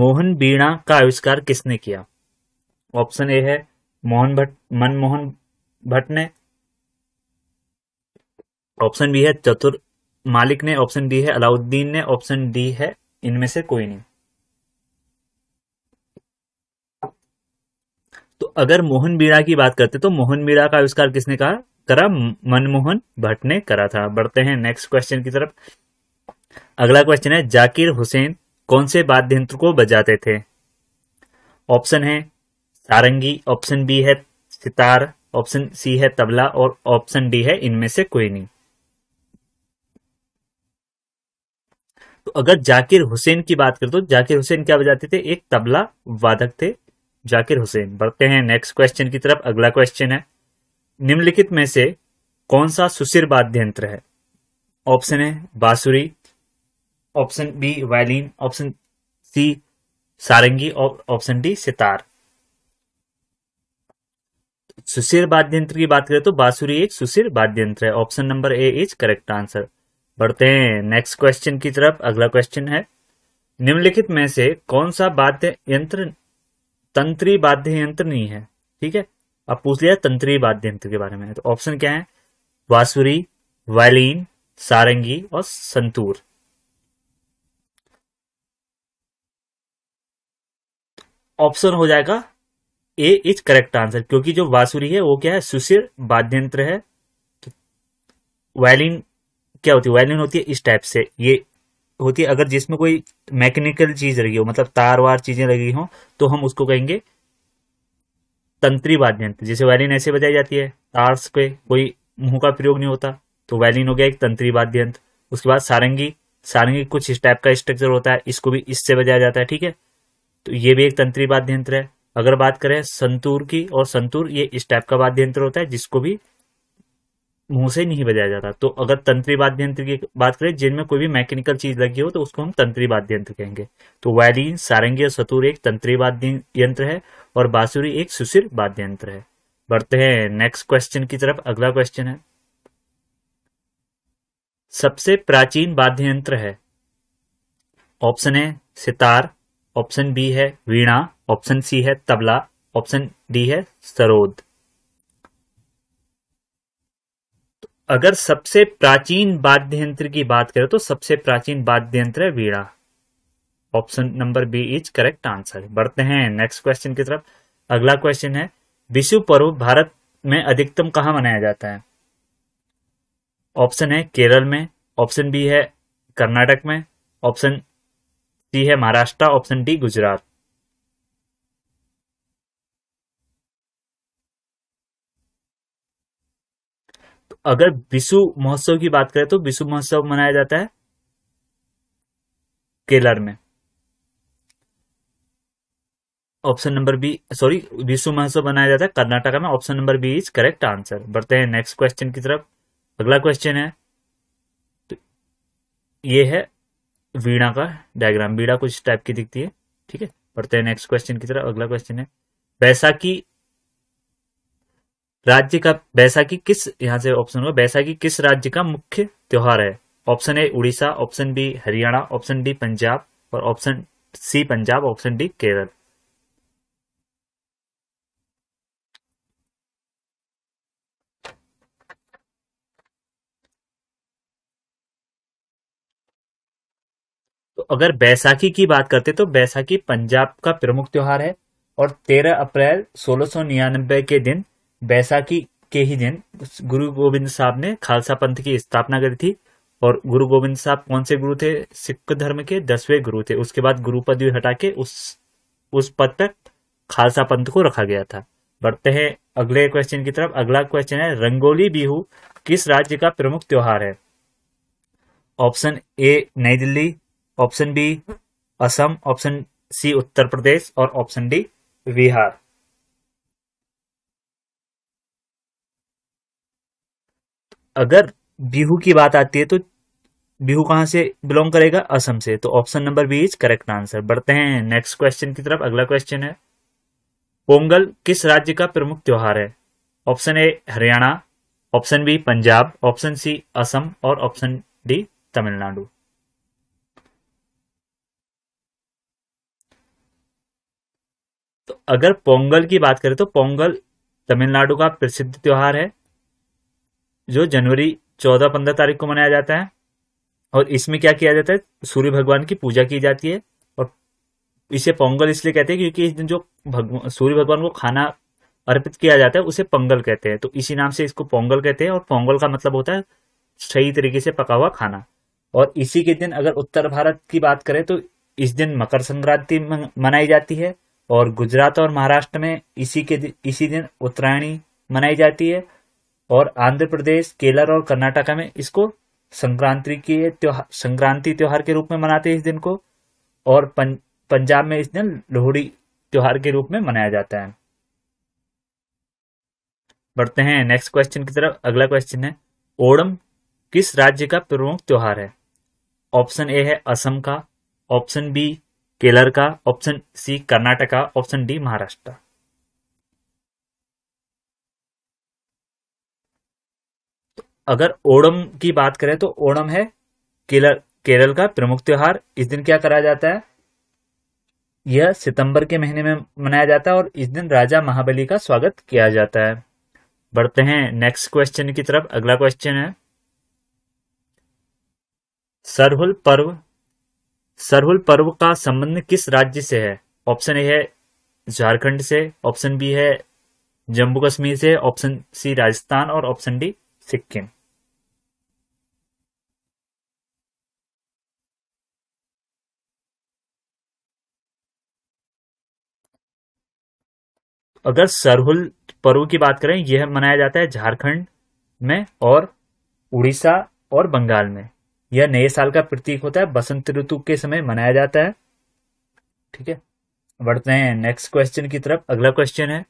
मोहन बीणा का आविष्कार किसने किया ऑप्शन ए है मोहन भट्ट मनमोहन भट्ट ने ऑप्शन बी है चतुर मालिक ने ऑप्शन डी है अलाउद्दीन ने ऑप्शन डी है इनमें से कोई नहीं तो अगर मोहन बीड़ा की बात करते तो मोहन बीड़ा का आविष्कार किसने कहा करा मनमोहन भट्ट ने करा था बढ़ते हैं नेक्स्ट क्वेश्चन की तरफ अगला क्वेश्चन है जाकिर हुसैन कौन से वाद्य यंत्र को बजाते थे ऑप्शन है सारंगी ऑप्शन बी है सितार ऑप्शन सी है तबला और ऑप्शन डी है इनमें से कोई नहीं तो अगर जाकिर हुसैन की बात करें तो जाकिर हुसैन क्या बजाते थे एक तबला वादक थे जाकिर हुसैन बढ़ते हैं नेक्स्ट क्वेश्चन की तरफ अगला क्वेश्चन है निम्नलिखित में से कौन सा सुशिर वाद्य यंत्र है ऑप्शन है बांसुरी option B violin option C सारंगी और ऑप्शन डी सितार सुशिर वाद्य यंत्र की बात करें तो बांसुरी एक सुशिर वाद्य यंत्र है option number A is correct answer बढ़ते हैं नेक्स्ट क्वेश्चन की तरफ अगला क्वेश्चन है निम्नलिखित में से कौन सा वाद्य यंत्र तंत्री वाद्य यंत्र नहीं है ठीक है अब पूछ लिया तंत्री वाद्य यंत्र के बारे में तो ऑप्शन क्या है वासुरी वायलिन सारंगी और संतूर ऑप्शन हो जाएगा ए इज करेक्ट आंसर क्योंकि जो वासुरी है वो क्या है सुशिर यंत्र है वायलिन तो क्या होती है वायलिन होती है इस टाइप से ये होती है अगर जिसमें कोई मैकेनिकल चीज लगी हो मतलब तार वार चीजें लगी हो तो हम उसको कहेंगे तंत्री वाद्य यंत्र जैसे वायलिन ऐसे बजाई जाती है तार पे कोई मुंह का प्रयोग नहीं होता तो वायलिन हो गया एक तंत्री वाद्य यंत्र उसके बाद सारंगी सारंगी कुछ इस टाइप का स्ट्रक्चर होता है इसको भी इससे बजाया जाता है ठीक है तो ये भी एक तंत्री वाद्य यंत्र है अगर बात करें संतूर की और संतूर ये इस टाइप का वाद्य यंत्र होता है जिसको भी मुंह से नहीं बजाया जाता तो अगर तंत्री वाद्य यंत्र की बात करें जिनमें कोई भी मैकेनिकल चीज लगी हो तो उसको हम तंत्री वाद्य यंत्र कहेंगे तो वायलिन सारंगी और सतूर एक तंत्री वाद्य यंत्र है और बांसुरी एक सुशील वाद्य यंत्र है बढ़ते हैं नेक्स्ट क्वेश्चन की तरफ अगला क्वेश्चन है सबसे प्राचीन वाद्य यंत्र है option A sitar option B है वीणा ऑप्शन सी है तबला ऑप्शन डी है सरोद अगर सबसे प्राचीन वाद्य यंत्र की बात करें तो सबसे प्राचीन वाद्य यंत्र है वीड़ा option number B is correct answer बढ़ते हैं नेक्स्ट क्वेश्चन की तरफ अगला क्वेश्चन है विशु पर्व भारत में अधिकतम कहा मनाया जाता है ऑप्शन है केरल में ऑप्शन बी है कर्नाटक में ऑप्शन सी है महाराष्ट्र ऑप्शन डी गुजरात अगर विशु महोत्सव की बात करें तो विशु महोत्सव मनाया जाता है केरल में option number B sorry Vishu महोत्सव मनाया जाता है कर्नाटका में option number B is correct answer बढ़ते हैं नेक्स्ट क्वेश्चन की तरफ अगला क्वेश्चन है तो ये है वीणा का डायग्राम वीणा कुछ टाइप की दिखती है ठीक है बढ़ते हैं नेक्स्ट क्वेश्चन की तरफ अगला क्वेश्चन है बैसाखी राज्य का बैसाखी किस यहाँ से ऑप्शन होगा बैसाखी किस राज्य का मुख्य त्योहार है option A Orissa option B Haryana option D Punjab और option C Punjab option D Kerala तो अगर बैसाखी की बात करते तो बैसाखी पंजाब का प्रमुख त्योहार है और 13 अप्रैल सोलह के दिन बैसाखी के ही दिन गुरु गोविंद साहब ने खालसा पंथ की स्थापना करी थी और गुरु गोविंद साहब कौन से गुरु थे सिख धर्म के दसवें गुरु थे उसके बाद गुरु पदवी हटा के उस उस पद पर खालसा पंथ को रखा गया था बढ़ते हैं अगले क्वेश्चन की तरफ अगला क्वेश्चन है रंगोली बिहू किस राज्य का प्रमुख त्योहार है option A Nai Delhi option B Assam option C Uttar Pradesh और ऑप्शन डी बिहार अगर बिहू की बात आती है तो बिहू कहां से बिलोंग करेगा असम से तो option number B is correct answer बढ़ते हैं नेक्स्ट क्वेश्चन की तरफ अगला क्वेश्चन है पोंगल किस राज्य का प्रमुख त्योहार है option A Haryana option B Punjab option C Assam और ऑप्शन डी तमिलनाडु तो अगर पोंगल की बात करें तो पोंगल तमिलनाडु का प्रसिद्ध त्योहार है जो जनवरी चौदह पंद्रह तारीख को मनाया जाता है और इसमें क्या किया जाता है सूर्य भगवान की पूजा की जाती है और इसे पोंगल इसलिए कहते हैं क्योंकि इस दिन जो भगवान सूर्य भगवान को खाना अर्पित किया जाता है उसे पंगल कहते हैं तो इसी नाम से इसको पोंगल कहते हैं और पोंगल का मतलब होता है सही तरीके से पका हुआ खाना और इसी के दिन अगर उत्तर भारत की बात करें तो इस दिन मकर संक्रांति मनाई जाती है और गुजरात और महाराष्ट्र में इसी के दिन, इसी दिन उत्तरायणी मनाई जाती है और आंध्र प्रदेश केरल और कर्नाटका में इसको संक्रांति के त्योहार संक्रांति त्योहार के रूप में मनाते हैं इस दिन को और पं, पंजाब में इस दिन लोहड़ी त्योहार के रूप में मनाया जाता है बढ़ते हैं नेक्स्ट क्वेश्चन की तरफ अगला क्वेश्चन है ओणम किस राज्य का प्रमुख त्योहार है ऑप्शन ए है असम का ऑप्शन बी केरल का option C Karnataka option D Maharashtra अगर ओणम की बात करें तो ओणम है केरल केरल का प्रमुख त्योहार इस दिन क्या कराया जाता है यह सितंबर के महीने में मनाया जाता है और इस दिन राजा महाबली का स्वागत किया जाता है बढ़ते हैं नेक्स्ट क्वेश्चन की तरफ अगला क्वेश्चन है सरहुल पर्व सरहुल पर्व का संबंध किस राज्य से है ऑप्शन ए है झारखंड से ऑप्शन बी है जम्मू कश्मीर से ऑप्शन सी राजस्थान और ऑप्शन डी सिक्किम अगर सरहुल पर्व की बात करें यह मनाया जाता है झारखंड में और उड़ीसा और बंगाल में यह नए साल का प्रतीक होता है बसंत ऋतु के समय मनाया जाता है ठीक है बढ़ते हैं नेक्स्ट क्वेश्चन की तरफ अगला क्वेश्चन है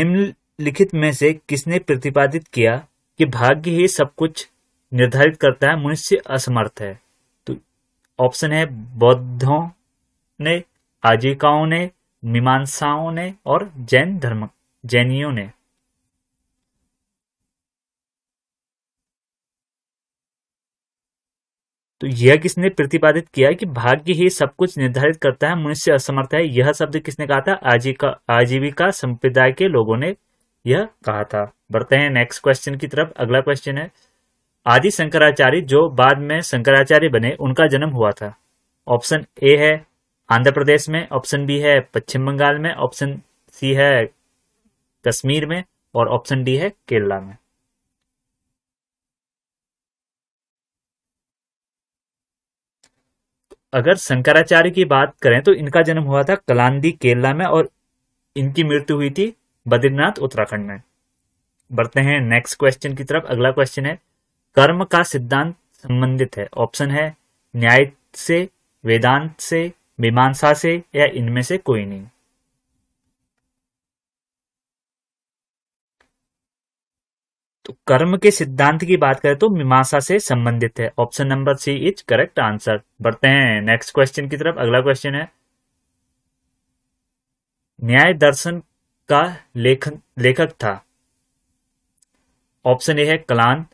निम्नलिखित में से किसने प्रतिपादित किया कि भाग्य ही सब कुछ निर्धारित करता है मनुष्य असमर्थ है तो ऑप्शन है बौद्धों ने आजीविकाओं ने मीमांसाओं ने और जैन धर्म जैनियों ने तो यह किसने प्रतिपादित किया कि भाग्य ही सब कुछ निर्धारित करता है मनुष्य असमर्थ है यह शब्द किसने कहा था आजीविका आजीविका संप्रदाय के लोगों ने यह कहा था बढ़ते हैं नेक्स्ट क्वेश्चन की तरफ अगला क्वेश्चन है आदि शंकराचार्य जो बाद में शंकराचार्य बने उनका जन्म हुआ था ऑप्शन ए है आंध्र प्रदेश में ऑप्शन बी है पश्चिम बंगाल में ऑप्शन सी है कश्मीर में और ऑप्शन डी है केरला में अगर शंकराचार्य की बात करें तो इनका जन्म हुआ था कलांदी केरला में और इनकी मृत्यु हुई थी बद्रीनाथ उत्तराखंड में बढ़ते हैं नेक्स्ट क्वेश्चन की तरफ अगला क्वेश्चन है कर्म का सिद्धांत संबंधित है ऑप्शन है न्याय से वेदांत से मीमांसा से या इनमें से कोई नहीं तो कर्म के सिद्धांत की बात करें तो मीमांसा से संबंधित है option number C is correct answer बढ़ते हैं नेक्स्ट क्वेश्चन की तरफ अगला क्वेश्चन है न्याय दर्शन का लेखन लेखक था ऑप्शन ए है कलान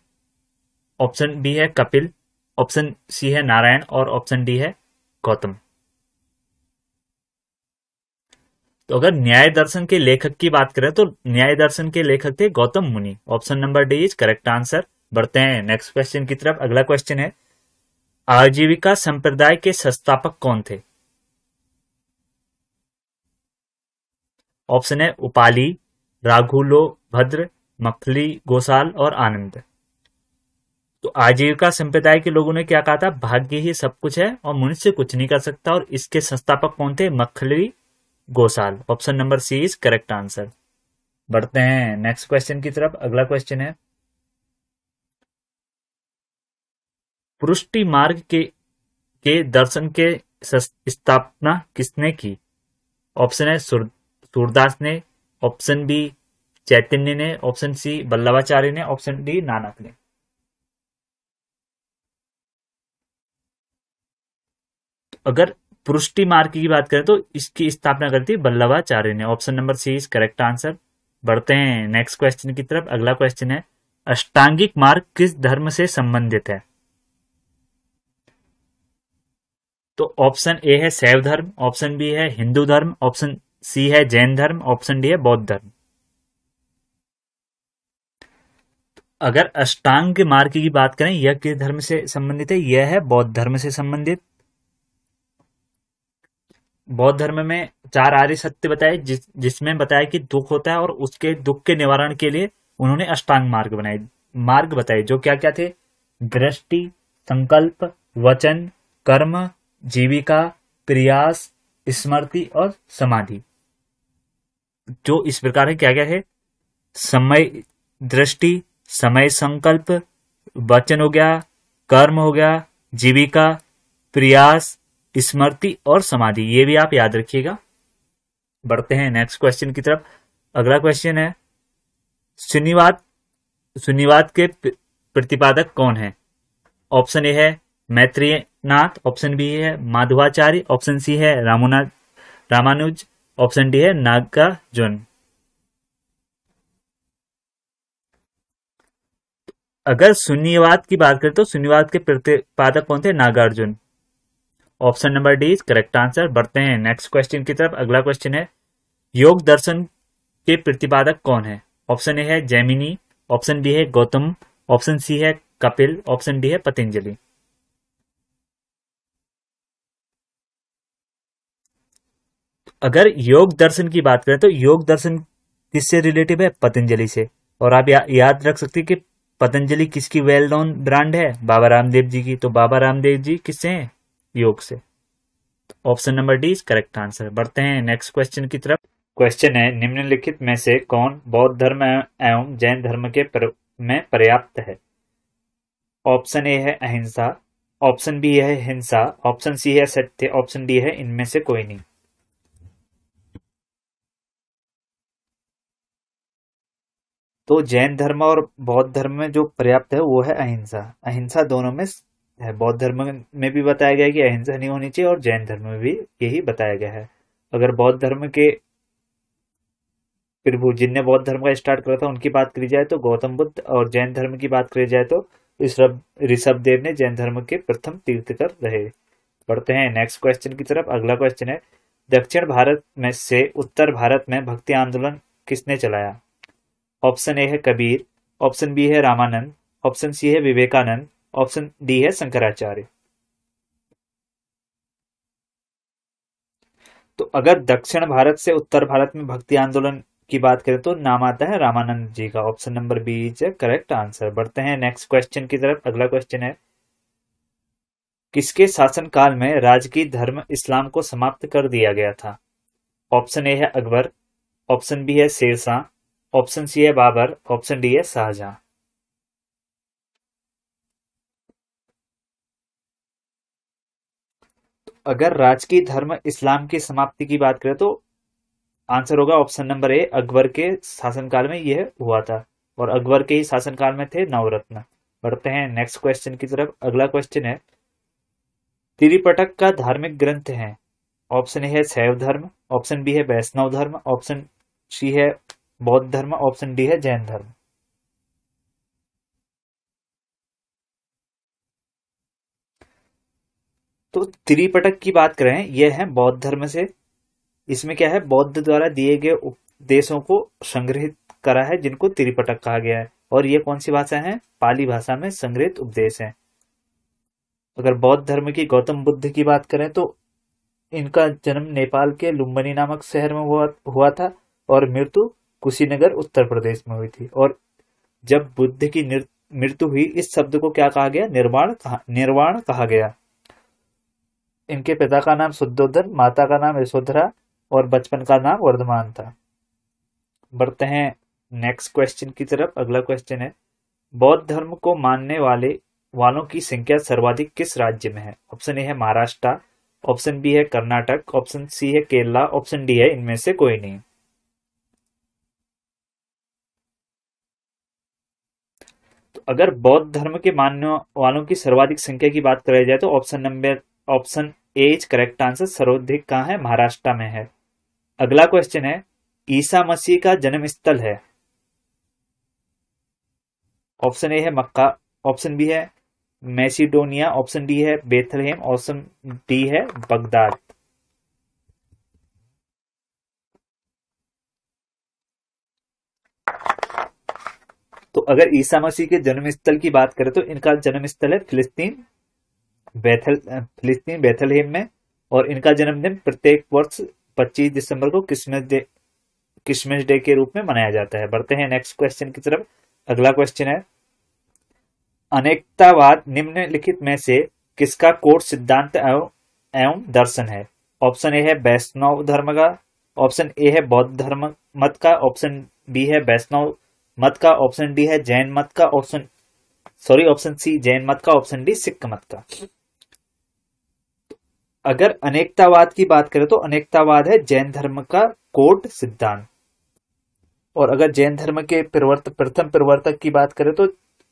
ऑप्शन बी है कपिल ऑप्शन सी है नारायण और ऑप्शन डी है गौतम तो अगर न्याय दर्शन के लेखक की बात करें तो न्याय दर्शन के लेखक थे गौतम मुनि option number D is correct answer बढ़ते हैं नेक्स्ट क्वेश्चन की तरफ अगला क्वेश्चन है आजीविका संप्रदाय के संस्थापक कौन थे ऑप्शन है उपाली राघुलो भद्र मखली गोसाल और आनंद तो आजीविका संप्रदाय के लोगों ने क्या कहा था भाग्य ही सब कुछ है और मनुष्य कुछ नहीं कर सकता और इसके संस्थापक कौन थे Makkhali Gosala option number C is correct answer बढ़ते हैं नेक्स्ट क्वेश्चन की तरफ अगला क्वेश्चन है पुष्टि मार्ग के के दर्शन के स्थापना किसने की ऑप्शन है सूरदास ने ऑप्शन बी चैतन्य ने ऑप्शन सी बल्लभाचार्य ने ऑप्शन डी नानक ने अगर पुष्टि मार्ग की बात करें तो इसकी स्थापना करती बल्लभाचार्य ने option number C is correct answer बढ़ते हैं नेक्स्ट क्वेश्चन की तरफ अगला क्वेश्चन है अष्टांगिक मार्ग किस धर्म से संबंधित है तो ऑप्शन ए है शैव धर्म ऑप्शन बी है हिंदू धर्म ऑप्शन सी है जैन धर्म ऑप्शन डी है बौद्ध धर्म अगर अष्टांग मार्ग की बात करें यह किस धर्म से संबंधित है यह है बौद्ध धर्म से संबंधित बौद्ध धर्म में चार आर्य सत्य बताए जिस जिसमें बताया कि दुख होता है और उसके दुख के निवारण के लिए उन्होंने अष्टांग मार्ग बनाए मार्ग बताए जो क्या क्या थे दृष्टि संकल्प वचन कर्म जीविका प्रयास स्मृति और समाधि जो इस प्रकार है क्या क्या है समय दृष्टि समय संकल्प वचन हो गया कर्म हो गया जीविका प्रयास स्मृति और समाधि ये भी आप याद रखिएगा बढ़ते हैं नेक्स्ट क्वेश्चन की तरफ अगला क्वेश्चन है शून्यवाद शून्यवाद के प्रतिपादक कौन है ऑप्शन ए है मैत्रीनाथ ऑप्शन बी है माधवाचार्य ऑप्शन सी है रामुनाथ रामानुज ऑप्शन डी है नागार्जुन अगर शून्यवाद की बात करें तो शून्यवाद के प्रतिपादक कौन थे Nagarjuna option number D correct answer बढ़ते हैं नेक्स्ट क्वेश्चन की तरफ अगला क्वेश्चन है योग दर्शन के प्रतिपादक कौन है ऑप्शन ए है जैमिनी ऑप्शन बी है गौतम ऑप्शन सी है कपिल ऑप्शन डी है पतंजलि अगर योग दर्शन की बात करें तो योग दर्शन किससे रिलेटिव है पतंजलि से और आप या, याद रख सकते हैं कि पतंजलि किसकी वेल नोन ब्रांड है बाबा रामदेव जी की तो बाबा रामदेव जी किससे हैं योग से option number D correct answer बढ़ते हैं नेक्स्ट क्वेश्चन की तरफ क्वेश्चन है निम्नलिखित में से कौन बौद्ध धर्म एवं जैन धर्म के पर, में पर्याप्त है ऑप्शन ए है अहिंसा ऑप्शन बी है हिंसा ऑप्शन सी है सत्य ऑप्शन डी है इनमें से कोई नहीं तो जैन धर्म और बौद्ध धर्म में जो पर्याप्त है वो है अहिंसा अहिंसा दोनों में बौद्ध धर्म में भी बताया गया कि अहिंसा नहीं होनी चाहिए और जैन धर्म में भी यही बताया गया है अगर बौद्ध धर्म के प्रभु जिनने बौद्ध धर्म का स्टार्ट करा था उनकी बात करी जाए तो गौतम बुद्ध और जैन धर्म की बात करी जाए तो ऋषभ देव ने जैन धर्म के प्रथम तीर्थकर रहे पढ़ते हैं नेक्स्ट क्वेश्चन की तरफ अगला क्वेश्चन है दक्षिण भारत में से उत्तर भारत में भक्ति आंदोलन किसने चलाया ऑप्शन ए है कबीर ऑप्शन बी है रामानंद ऑप्शन सी है विवेकानंद ऑप्शन डी है शंकराचार्य तो अगर दक्षिण भारत से उत्तर भारत में भक्ति आंदोलन की बात करें तो नाम आता है रामानंद जी का option number B is correct answer बढ़ते हैं नेक्स्ट क्वेश्चन की तरफ अगला क्वेश्चन है किसके शासनकाल में राजकीय धर्म इस्लाम को समाप्त कर दिया गया था ऑप्शन ए है अकबर ऑप्शन बी है शेरशाह ऑप्शन सी है बाबर ऑप्शन डी है शाहजहां अगर राजकीय धर्म इस्लाम की समाप्ति की बात करें तो आंसर होगा ऑप्शन नंबर ए अकबर के शासनकाल में यह हुआ था और अकबर के ही शासनकाल में थे नवरत्न बढ़ते हैं नेक्स्ट क्वेश्चन की तरफ अगला क्वेश्चन है त्रिपटक का धार्मिक ग्रंथ है ऑप्शन ए है शैव धर्म ऑप्शन बी है वैष्णव धर्म ऑप्शन सी है बौद्ध धर्म ऑप्शन डी है जैन धर्म तो त्रिपटक की बात करें यह है बौद्ध धर्म से इसमें क्या है बौद्ध द्वारा दिए गए उपदेशों को संग्रहित करा है जिनको त्रिपटक कहा गया है और ये कौन सी भाषा है पाली भाषा में संग्रहित उपदेश है अगर बौद्ध धर्म की गौतम बुद्ध की बात करें तो इनका जन्म नेपाल के लुम्बनी नामक शहर में हुआ हुआ था और मृत्यु कुशीनगर उत्तर प्रदेश में हुई थी और जब बुद्ध की मृत्यु हुई इस शब्द को क्या कहा गया निर्वाण कहा निर्वाण कहा गया इनके पिता का नाम शुद्धोधन माता का नाम यशोधरा और बचपन का नाम वर्धमान था बढ़ते हैं नेक्स्ट क्वेश्चन की तरफ अगला क्वेश्चन है बौद्ध धर्म को मानने वाले वालों की संख्या सर्वाधिक किस राज्य में है ऑप्शन ए है महाराष्ट्र ऑप्शन बी है कर्नाटक ऑप्शन सी है केरला ऑप्शन डी है इनमें से कोई नहीं तो अगर बौद्ध धर्म के मानने वालों की सर्वाधिक संख्या की बात कराई जाए तो option number option A is correct answer सर्वाधिक कहाँ है महाराष्ट्र में है अगला क्वेश्चन है ईसा मसीह का जन्म स्थल है ऑप्शन ए है मक्का ऑप्शन बी है मैसिडोनिया ऑप्शन डी है बेथलहेम ऑप्शन डी है बगदाद तो अगर ईसा मसीह के जन्म स्थल की बात करें तो इनका जन्म स्थल है फिलिस्तीन बैथल फिलिस्तीन बैथल में और इनका जन्मदिन प्रत्येक वर्ष पच्चीस दिसंबर को क्रिसमस डे क्रिसमस डे के रूप में मनाया जाता है बढ़ते हैं नेक्स्ट क्वेश्चन की तरफ अगला क्वेश्चन है अनेकतावाद निम्नलिखित में से किसका कोर सिद्धांत एवं एवं दर्शन है ऑप्शन ए है वैष्णव धर्म का ऑप्शन ए है बौद्ध धर्म मत का ऑप्शन बी है वैष्णव मत का ऑप्शन डी है जैन मत का option sorry option C Jain मत का ऑप्शन डी सिख मत का अगर अनेकतावाद की बात करें तो अनेकतावाद है जैन धर्म का कोट सिद्धांत और अगर जैन धर्म के प्रवर्त प्रथम प्रवर्तक की बात करें तो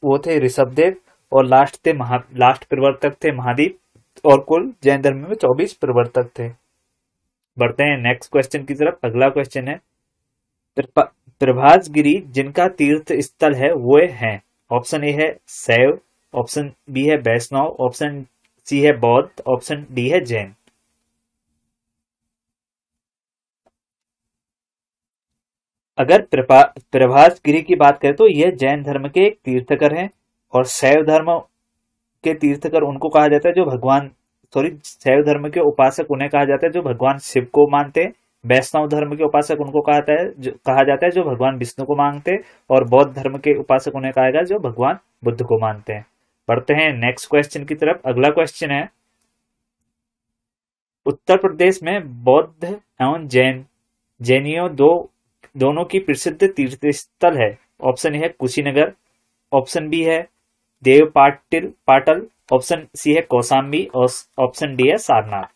वो थे ऋषभदेव और लास्ट थे महा लास्ट प्रवर्तक थे महादीप और कुल जैन धर्म में चौबीस प्रवर्तक थे बढ़ते हैं नेक्स्ट क्वेश्चन की तरफ अगला क्वेश्चन है प्रभास गिरी जिनका तीर्थ स्थल है वो है ऑप्शन ए है सैव ऑप्शन बी है वैष्णव ऑप्शन सी है बौद्ध ऑप्शन डी है जैन अगर प्रभास गिरी की बात करें तो यह जैन धर्म के एक तीर्थकर हैं और शैव धर्म के तीर्थकर उनको कहा जाता है जो भगवान सॉरी शैव धर्म के उपासक उन्हें कहा जाता है जो भगवान शिव को मानते हैं वैष्णव धर्म के उपासक उनको कहा जाता है जो कहा जाता है जो भगवान विष्णु को मानते और बौद्ध धर्म के उपासक उन्हें कहा गया जो भगवान बुद्ध को मानते हैं बढ़ते हैं नेक्स्ट क्वेश्चन की तरफ अगला क्वेश्चन है उत्तर प्रदेश में बौद्ध एवं जैन जैनियों दो दोनों की प्रसिद्ध तीर्थ स्थल है ऑप्शन ए है कुशीनगर ऑप्शन बी है देव पाटिल पाटल ऑप्शन सी है कौसाम्बी और ऑप्शन डी है सारनाथ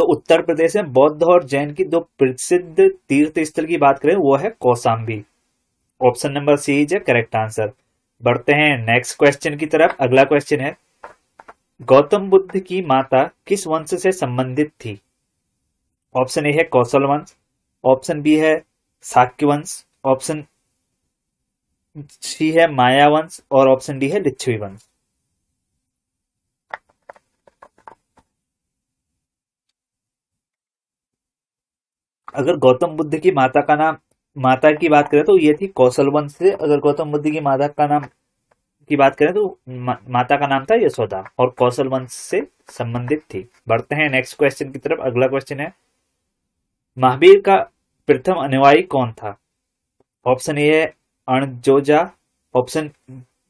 तो उत्तर प्रदेश में बौद्ध और जैन की दो प्रसिद्ध तीर्थ स्थल की बात करें वो है Kaushambi option number C is correct answer बढ़ते हैं नेक्स्ट क्वेश्चन की तरफ अगला क्वेश्चन है गौतम बुद्ध की माता किस वंश से संबंधित थी ऑप्शन ए है कौशल वंश ऑप्शन बी है साक्य वंश ऑप्शन सी है माया वंश और ऑप्शन डी है लिच्छवी वंश अगर गौतम बुद्ध की माता का नाम माता की बात करें तो ये थी कौशल वंश से अगर गौतम बुद्ध की माता का नाम की बात करें तो मा, माता का नाम था यशोदा और कौशल वंश से संबंधित थी बढ़ते हैं नेक्स्ट क्वेश्चन की तरफ अगला क्वेश्चन है महावीर का प्रथम अनुयायी कौन था ऑप्शन ए है अणजोजा ऑप्शन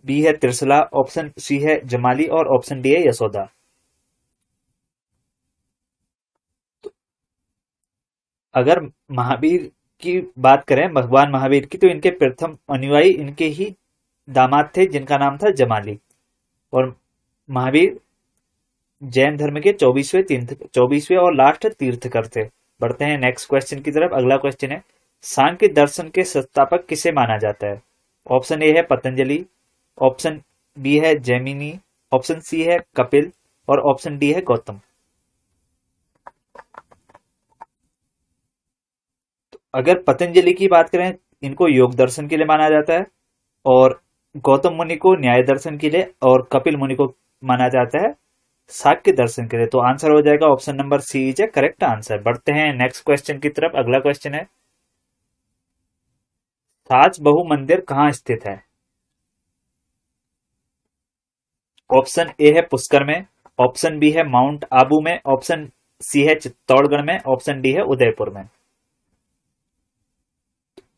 बी है त्रिशला ऑप्शन सी है जमाली और ऑप्शन डी है यशोदा अगर महावीर की बात करें भगवान महावीर की तो इनके प्रथम अनुयायी इनके ही दामाद थे जिनका नाम था जमाली और महावीर जैन धर्म के चौबीसवें तीर्थ चौबीसवें और लास्ट तीर्थकर थे बढ़ते हैं नेक्स्ट क्वेश्चन की तरफ अगला क्वेश्चन है सांख्य दर्शन के संस्थापक किसे माना जाता है ऑप्शन ए है पतंजलि ऑप्शन बी है जैमिनी ऑप्शन सी है कपिल और ऑप्शन डी है गौतम अगर पतंजलि की बात करें इनको योग दर्शन के लिए माना जाता है और गौतम मुनि को न्याय दर्शन के लिए और कपिल मुनि को माना जाता है साक्य दर्शन के लिए तो आंसर हो जाएगा option number C is A correct answer बढ़ते हैं नेक्स्ट क्वेश्चन की तरफ अगला क्वेश्चन है साच बहु मंदिर कहाँ स्थित है ऑप्शन ए है पुष्कर में ऑप्शन बी है माउंट आबू में ऑप्शन सी है चित्तौड़गढ़ में ऑप्शन डी है उदयपुर में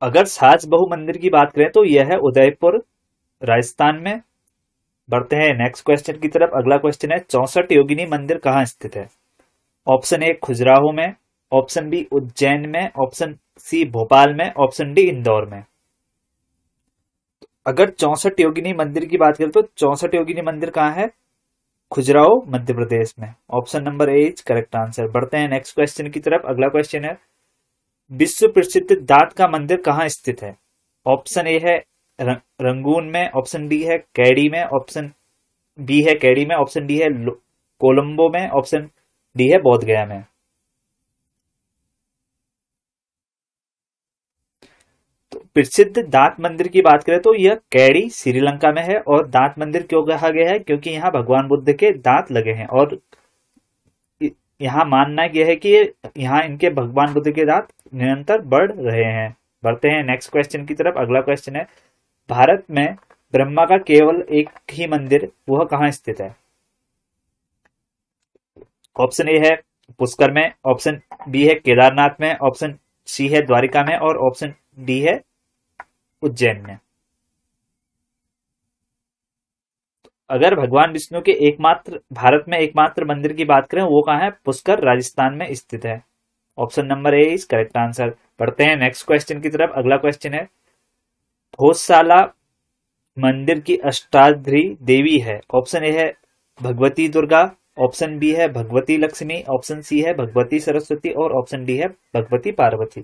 अगर साज बहु मंदिर की बात करें तो यह है उदयपुर राजस्थान में बढ़ते हैं नेक्स्ट क्वेश्चन की तरफ अगला क्वेश्चन है चौसठ योगिनी मंदिर कहाँ स्थित है ऑप्शन ए खुजराहो में ऑप्शन बी उज्जैन में ऑप्शन सी भोपाल में ऑप्शन डी इंदौर में अगर चौसठ योगिनी मंदिर की बात करें तो चौसठ योगिनी मंदिर कहाँ है खुजराहो मध्य प्रदेश में option number A is correct answer बढ़ते हैं नेक्स्ट क्वेश्चन की तरफ अगला क्वेश्चन है विश्व प्रसिद्ध दात का मंदिर कहाँ स्थित है ऑप्शन ए है रंगून में ऑप्शन बी है कैडी में ऑप्शन बी है कैडी में ऑप्शन डी है कोलंबो में ऑप्शन डी है बोधगया में तो प्रसिद्ध दांत मंदिर की बात करें तो यह कैडी श्रीलंका में है और दांत मंदिर क्यों कहा गया है क्योंकि यहां भगवान बुद्ध के दांत लगे हैं और यहाँ मानना यह है कि यहाँ इनके भगवान बुद्ध के दांत निरंतर बढ़ रहे हैं बढ़ते हैं नेक्स्ट क्वेश्चन की तरफ अगला क्वेश्चन है भारत में ब्रह्मा का केवल एक ही मंदिर वह कहाँ स्थित है ऑप्शन ए है पुष्कर में ऑप्शन बी है केदारनाथ में ऑप्शन सी है द्वारिका में और ऑप्शन डी है उज्जैन में अगर भगवान विष्णु के एकमात्र भारत में एकमात्र मंदिर की बात करें वो कहा है पुष्कर राजस्थान में स्थित है option number A is correct answer पढ़ते हैं नेक्स्ट क्वेश्चन की तरफ अगला क्वेश्चन है भोजशाला मंदिर की अष्टाध्री देवी है ऑप्शन ए है भगवती दुर्गा ऑप्शन बी है भगवती लक्ष्मी ऑप्शन सी है भगवती सरस्वती और ऑप्शन डी है भगवती पार्वती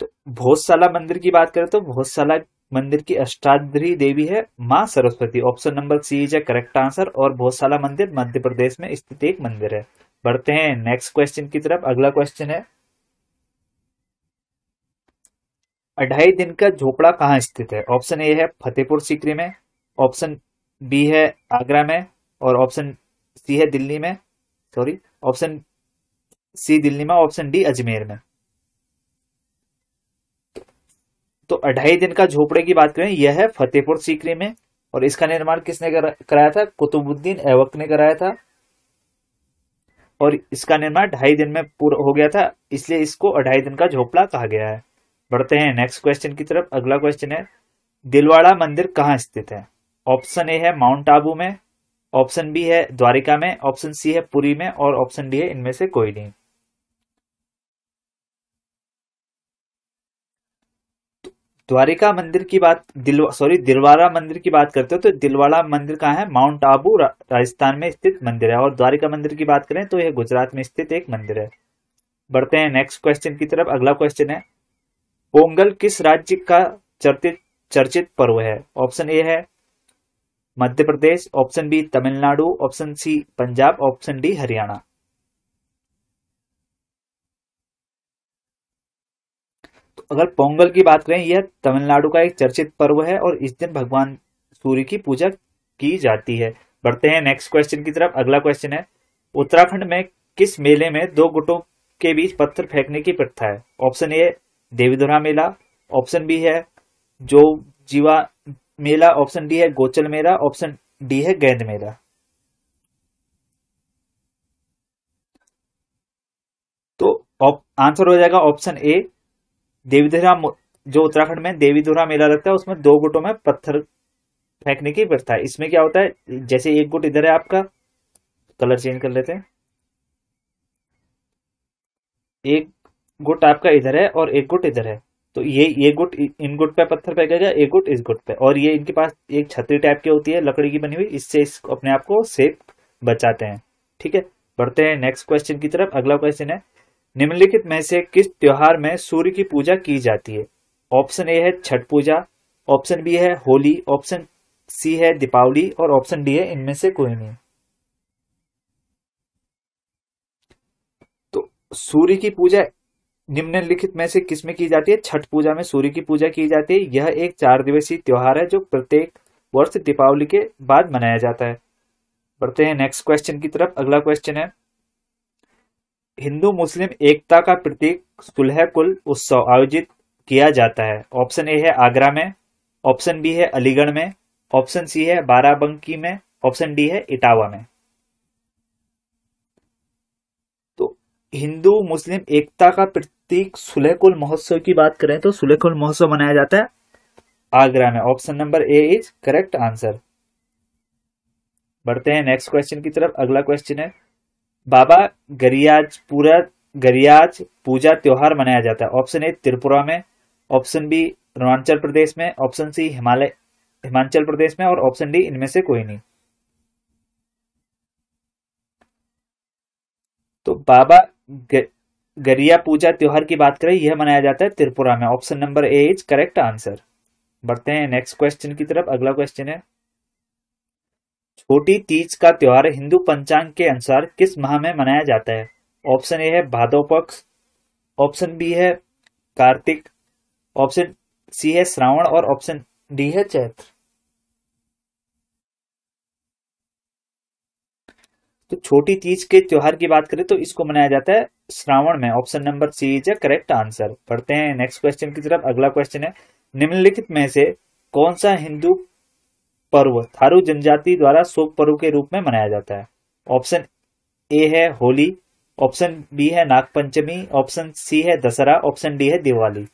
तो भोजशाला मंदिर की बात करें तो भोजशाला मंदिर की अष्टाद्री देवी है माँ Saraswati option number C is है करेक्ट आंसर और सारा मंदिर मध्य प्रदेश में स्थित एक मंदिर है बढ़ते हैं नेक्स्ट क्वेश्चन की तरफ अगला क्वेश्चन है अढ़ाई दिन का झोपड़ा कहाँ स्थित है ऑप्शन ए है फतेहपुर सीकरी में ऑप्शन बी है आगरा में और ऑप्शन सी है दिल्ली में सॉरी ऑप्शन सी दिल्ली में ऑप्शन डी अजमेर में तो अढ़ाई दिन का झोपड़े की बात करें यह है फतेहपुर सीकरी में और इसका निर्माण किसने कराया था कुतुबुद्दीन एवक ने कराया था और इसका निर्माण ढाई दिन में पूरा हो गया था इसलिए इसको अढ़ाई दिन का झोपड़ा कहा गया है बढ़ते हैं नेक्स्ट क्वेश्चन की तरफ अगला क्वेश्चन है दिलवाड़ा मंदिर कहाँ स्थित है ऑप्शन ए है माउंट आबू में ऑप्शन बी है द्वारिका में ऑप्शन सी है पुरी में और ऑप्शन डी है इनमें से कोई नहीं द्वारिका मंदिर की बात दिल सॉरी दिलवाड़ा मंदिर की बात करते हो तो दिलवाड़ा मंदिर कहाँ है माउंट आबू राजस्थान में स्थित मंदिर है और द्वारिका मंदिर की बात करें तो यह गुजरात में स्थित एक मंदिर है बढ़ते हैं नेक्स्ट क्वेश्चन की तरफ अगला क्वेश्चन है पोंगल किस राज्य का चर्चित चर्चित पर्व है ऑप्शन ए है Madhya Pradesh option B Tamil Nadu option C Punjab option D Haryana अगर पोंगल की बात करें यह तमिलनाडु का एक चर्चित पर्व है और इस दिन भगवान सूर्य की पूजा की जाती है बढ़ते हैं नेक्स्ट क्वेश्चन की तरफ अगला क्वेश्चन है उत्तराखंड में किस मेले में दो गुटों के बीच पत्थर फेंकने की प्रथा है ऑप्शन ए देवीधुरा मेला ऑप्शन बी है जो जीवा मेला ऑप्शन डी है गोचल मेला ऑप्शन डी है गेंद मेला तो आंसर हो जाएगा ऑप्शन ए देवीधुरा जो उत्तराखंड में देवीधुरा मेला लगता है उसमें दो गुटों में पत्थर फेंकने की व्यवस्था है इसमें क्या होता है जैसे एक गुट इधर है आपका कलर चेंज कर लेते हैं एक गुट आपका इधर है और एक गुट इधर है तो ये ये गुट इन गुट पे पत्थर फेंकेगा एक गुट इस गुट पे और ये इनके पास एक छतरी टाइप की होती है लकड़ी की बनी हुई इससे इस अपने आप को सेफ बचाते हैं ठीक है बढ़ते हैं नेक्स्ट क्वेश्चन की तरफ अगला क्वेश्चन है निम्नलिखित में से किस त्योहार में सूर्य की पूजा की जाती है ऑप्शन ए है छठ पूजा ऑप्शन बी है होली ऑप्शन सी है दीपावली और ऑप्शन डी है इनमें से कोई नहीं तो सूर्य की पूजा निम्नलिखित में से किसमें की जाती है छठ पूजा में सूर्य की पूजा की जाती है यह एक चार दिवसीय त्योहार है जो प्रत्येक वर्ष दीपावली के बाद मनाया जाता है बढ़ते हैं नेक्स्ट क्वेश्चन की तरफ अगला क्वेश्चन है हिंदू मुस्लिम एकता का प्रतीक सुलह कुल उत्सव आयोजित किया जाता है ऑप्शन ए है आगरा में ऑप्शन बी है अलीगढ़ में ऑप्शन सी है बाराबंकी में ऑप्शन डी है इटावा में तो हिंदू मुस्लिम एकता का प्रतीक सुलह कुल महोत्सव की बात करें तो सुलह कुल महोत्सव मनाया जाता है आगरा में option number A is correct answer बढ़ते हैं नेक्स्ट क्वेश्चन की तरफ अगला क्वेश्चन है बाबा पूरा गरियाज पूजा त्योहार मनाया जाता है ऑप्शन ए त्रिपुरा में ऑप्शन बी अरुणाचल प्रदेश में ऑप्शन सी हिमालय हिमाचल प्रदेश में और ऑप्शन डी इनमें से कोई नहीं तो बाबा गरिया पूजा त्योहार की बात करें यह मनाया जाता है त्रिपुरा में option number A is correct answer बढ़ते हैं नेक्स्ट क्वेश्चन की तरफ अगला क्वेश्चन है छोटी तीज का त्योहार हिंदू पंचांग के अनुसार किस माह में मनाया जाता है ऑप्शन ए है भादो पक्ष ऑप्शन बी है कार्तिक ऑप्शन सी है श्रावण और ऑप्शन डी है चैत्र तो छोटी तीज के त्योहार की बात करें तो इसको मनाया जाता है श्रावण में option number C is correct answer पढ़ते हैं नेक्स्ट क्वेश्चन की तरफ अगला क्वेश्चन है निम्नलिखित में से कौन सा हिंदू पर्व थारू जनजाति द्वारा शोक पर्व के रूप में मनाया जाता है ऑप्शन ए है होली ऑप्शन बी है नागपंचमी ऑप्शन सी है दशहरा ऑप्शन डी है दिवाली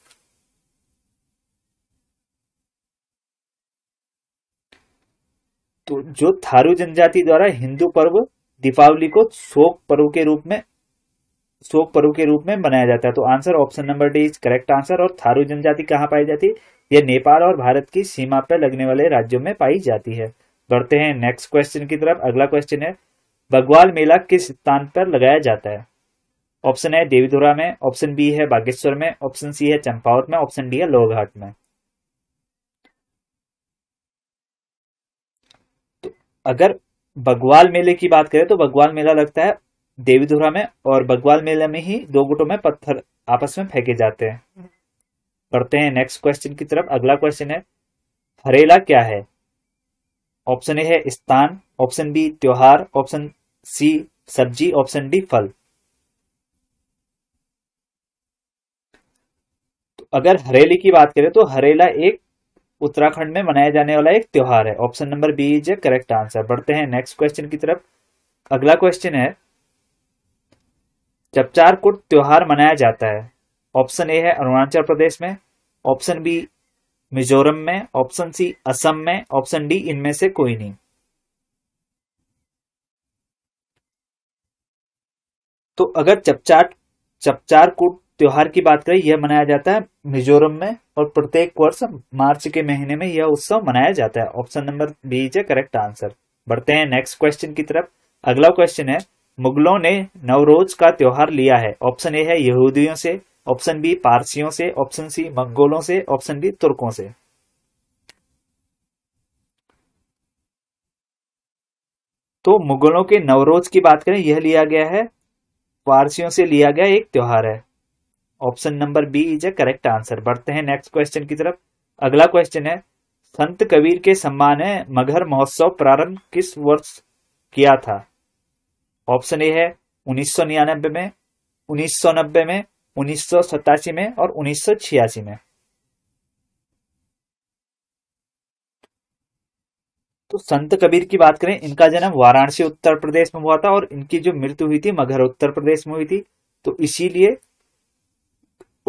तो जो थारू जनजाति द्वारा हिंदू पर्व दीपावली को शोक पर्व के रूप में शोक पर्व के रूप में मनाया जाता है तो answer option number D is correct answer और थारू जनजाति कहां पाई जाती है यह नेपाल और भारत की सीमा पर लगने वाले राज्यों में पाई जाती है बढ़ते हैं नेक्स्ट क्वेश्चन की तरफ अगला क्वेश्चन है बगवाल मेला किस स्थान पर लगाया जाता है ऑप्शन है देवीधुरा में ऑप्शन बी है बागेश्वर में ऑप्शन सी है चंपावत में ऑप्शन डी है लोहघाट में तो अगर बगवाल मेले की बात करें तो बगवाल मेला लगता है देवीधुरा में और बगवाल मेले में ही दो गुटों में पत्थर आपस में फेंके जाते हैं बढ़ते हैं नेक्स्ट क्वेश्चन की तरफ अगला क्वेश्चन है हरेला क्या है ऑप्शन ए है स्थान ऑप्शन बी त्योहार ऑप्शन सी सब्जी ऑप्शन डी फल तो अगर हरेली की बात करें तो हरेला एक उत्तराखंड में मनाया जाने वाला एक त्योहार है option number B is A correct answer बढ़ते हैं नेक्स्ट क्वेश्चन की तरफ अगला क्वेश्चन है चपचार त्योहार मनाया जाता है ऑप्शन ए है अरुणाचल प्रदेश में ऑप्शन बी मिजोरम में ऑप्शन सी असम में ऑप्शन डी इनमें से कोई नहीं तो अगर चपचाट चपचार कूट त्योहार की बात करें यह मनाया जाता है मिजोरम में और प्रत्येक वर्ष मार्च के महीने में यह उत्सव मनाया जाता है option number B is A correct answer बढ़ते हैं नेक्स्ट क्वेश्चन की तरफ अगला क्वेश्चन है मुगलों ने नवरोज का त्योहार लिया है ऑप्शन ए है यहूदियों से ऑप्शन बी पारसियों से ऑप्शन सी मंगोलों से ऑप्शन डी तुर्कों से तो मुगलों के नवरोज की बात करें यह लिया गया है पारसियों से लिया गया एक त्योहार है option number B is A correct answer बढ़ते हैं नेक्स्ट क्वेश्चन की तरफ अगला क्वेश्चन है संत कबीर के सम्मान है मगहर महोत्सव प्रारंभ किस वर्ष किया था ऑप्शन ए है उन्नीस में उन्नीस में उन्नीस में और उन्नीस में तो संत कबीर की बात करें इनका जन्म वाराणसी उत्तर प्रदेश में हुआ था और इनकी जो मृत्यु हुई थी मगर उत्तर प्रदेश में हुई थी तो इसीलिए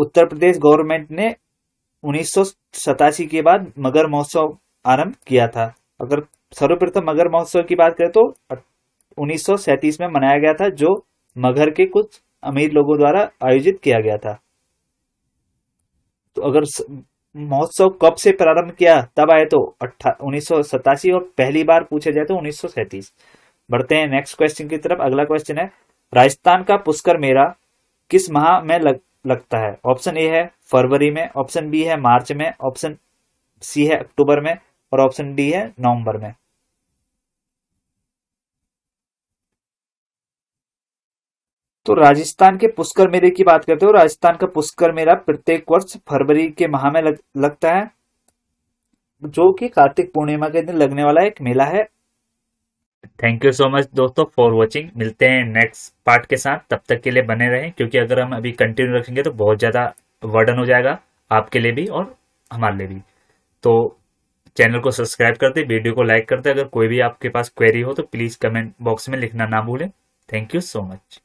उत्तर प्रदेश गवर्नमेंट ने उन्नीस के बाद मगर महोत्सव आरंभ किया था अगर सर्वप्रथम मगर महोत्सव की बात करें तो उन्नीस में मनाया गया था जो मगर के कुछ अमीर लोगों द्वारा आयोजित किया गया था तो अगर महोत्सव कब से प्रारंभ किया तब आए तो उन्नीस और पहली बार पूछा जाए तो उन्नीस बढ़ते हैं नेक्स्ट क्वेश्चन की तरफ अगला क्वेश्चन है राजस्थान का पुष्कर मेला किस माह में लग, लगता है ऑप्शन ए है फरवरी में ऑप्शन बी है मार्च में ऑप्शन सी है अक्टूबर में और ऑप्शन डी है नवंबर में तो राजस्थान के पुष्कर मेले की बात करते हो राजस्थान का पुष्कर मेला प्रत्येक वर्ष फरवरी के माह में लग, लगता है जो कि कार्तिक पूर्णिमा के दिन लगने वाला एक मेला है थैंक यू सो मच दोस्तों फॉर वॉचिंग मिलते हैं नेक्स्ट पार्ट के साथ तब तक के लिए बने रहें क्योंकि अगर हम अभी कंटिन्यू रखेंगे तो बहुत ज़्यादा वर्डन हो जाएगा आपके लिए भी और हमारे लिए भी तो चैनल को सब्सक्राइब करते वीडियो को लाइक करते अगर कोई भी आपके पास क्वेरी हो तो प्लीज़ कमेंट बॉक्स में लिखना ना भूलें थैंक यू सो मच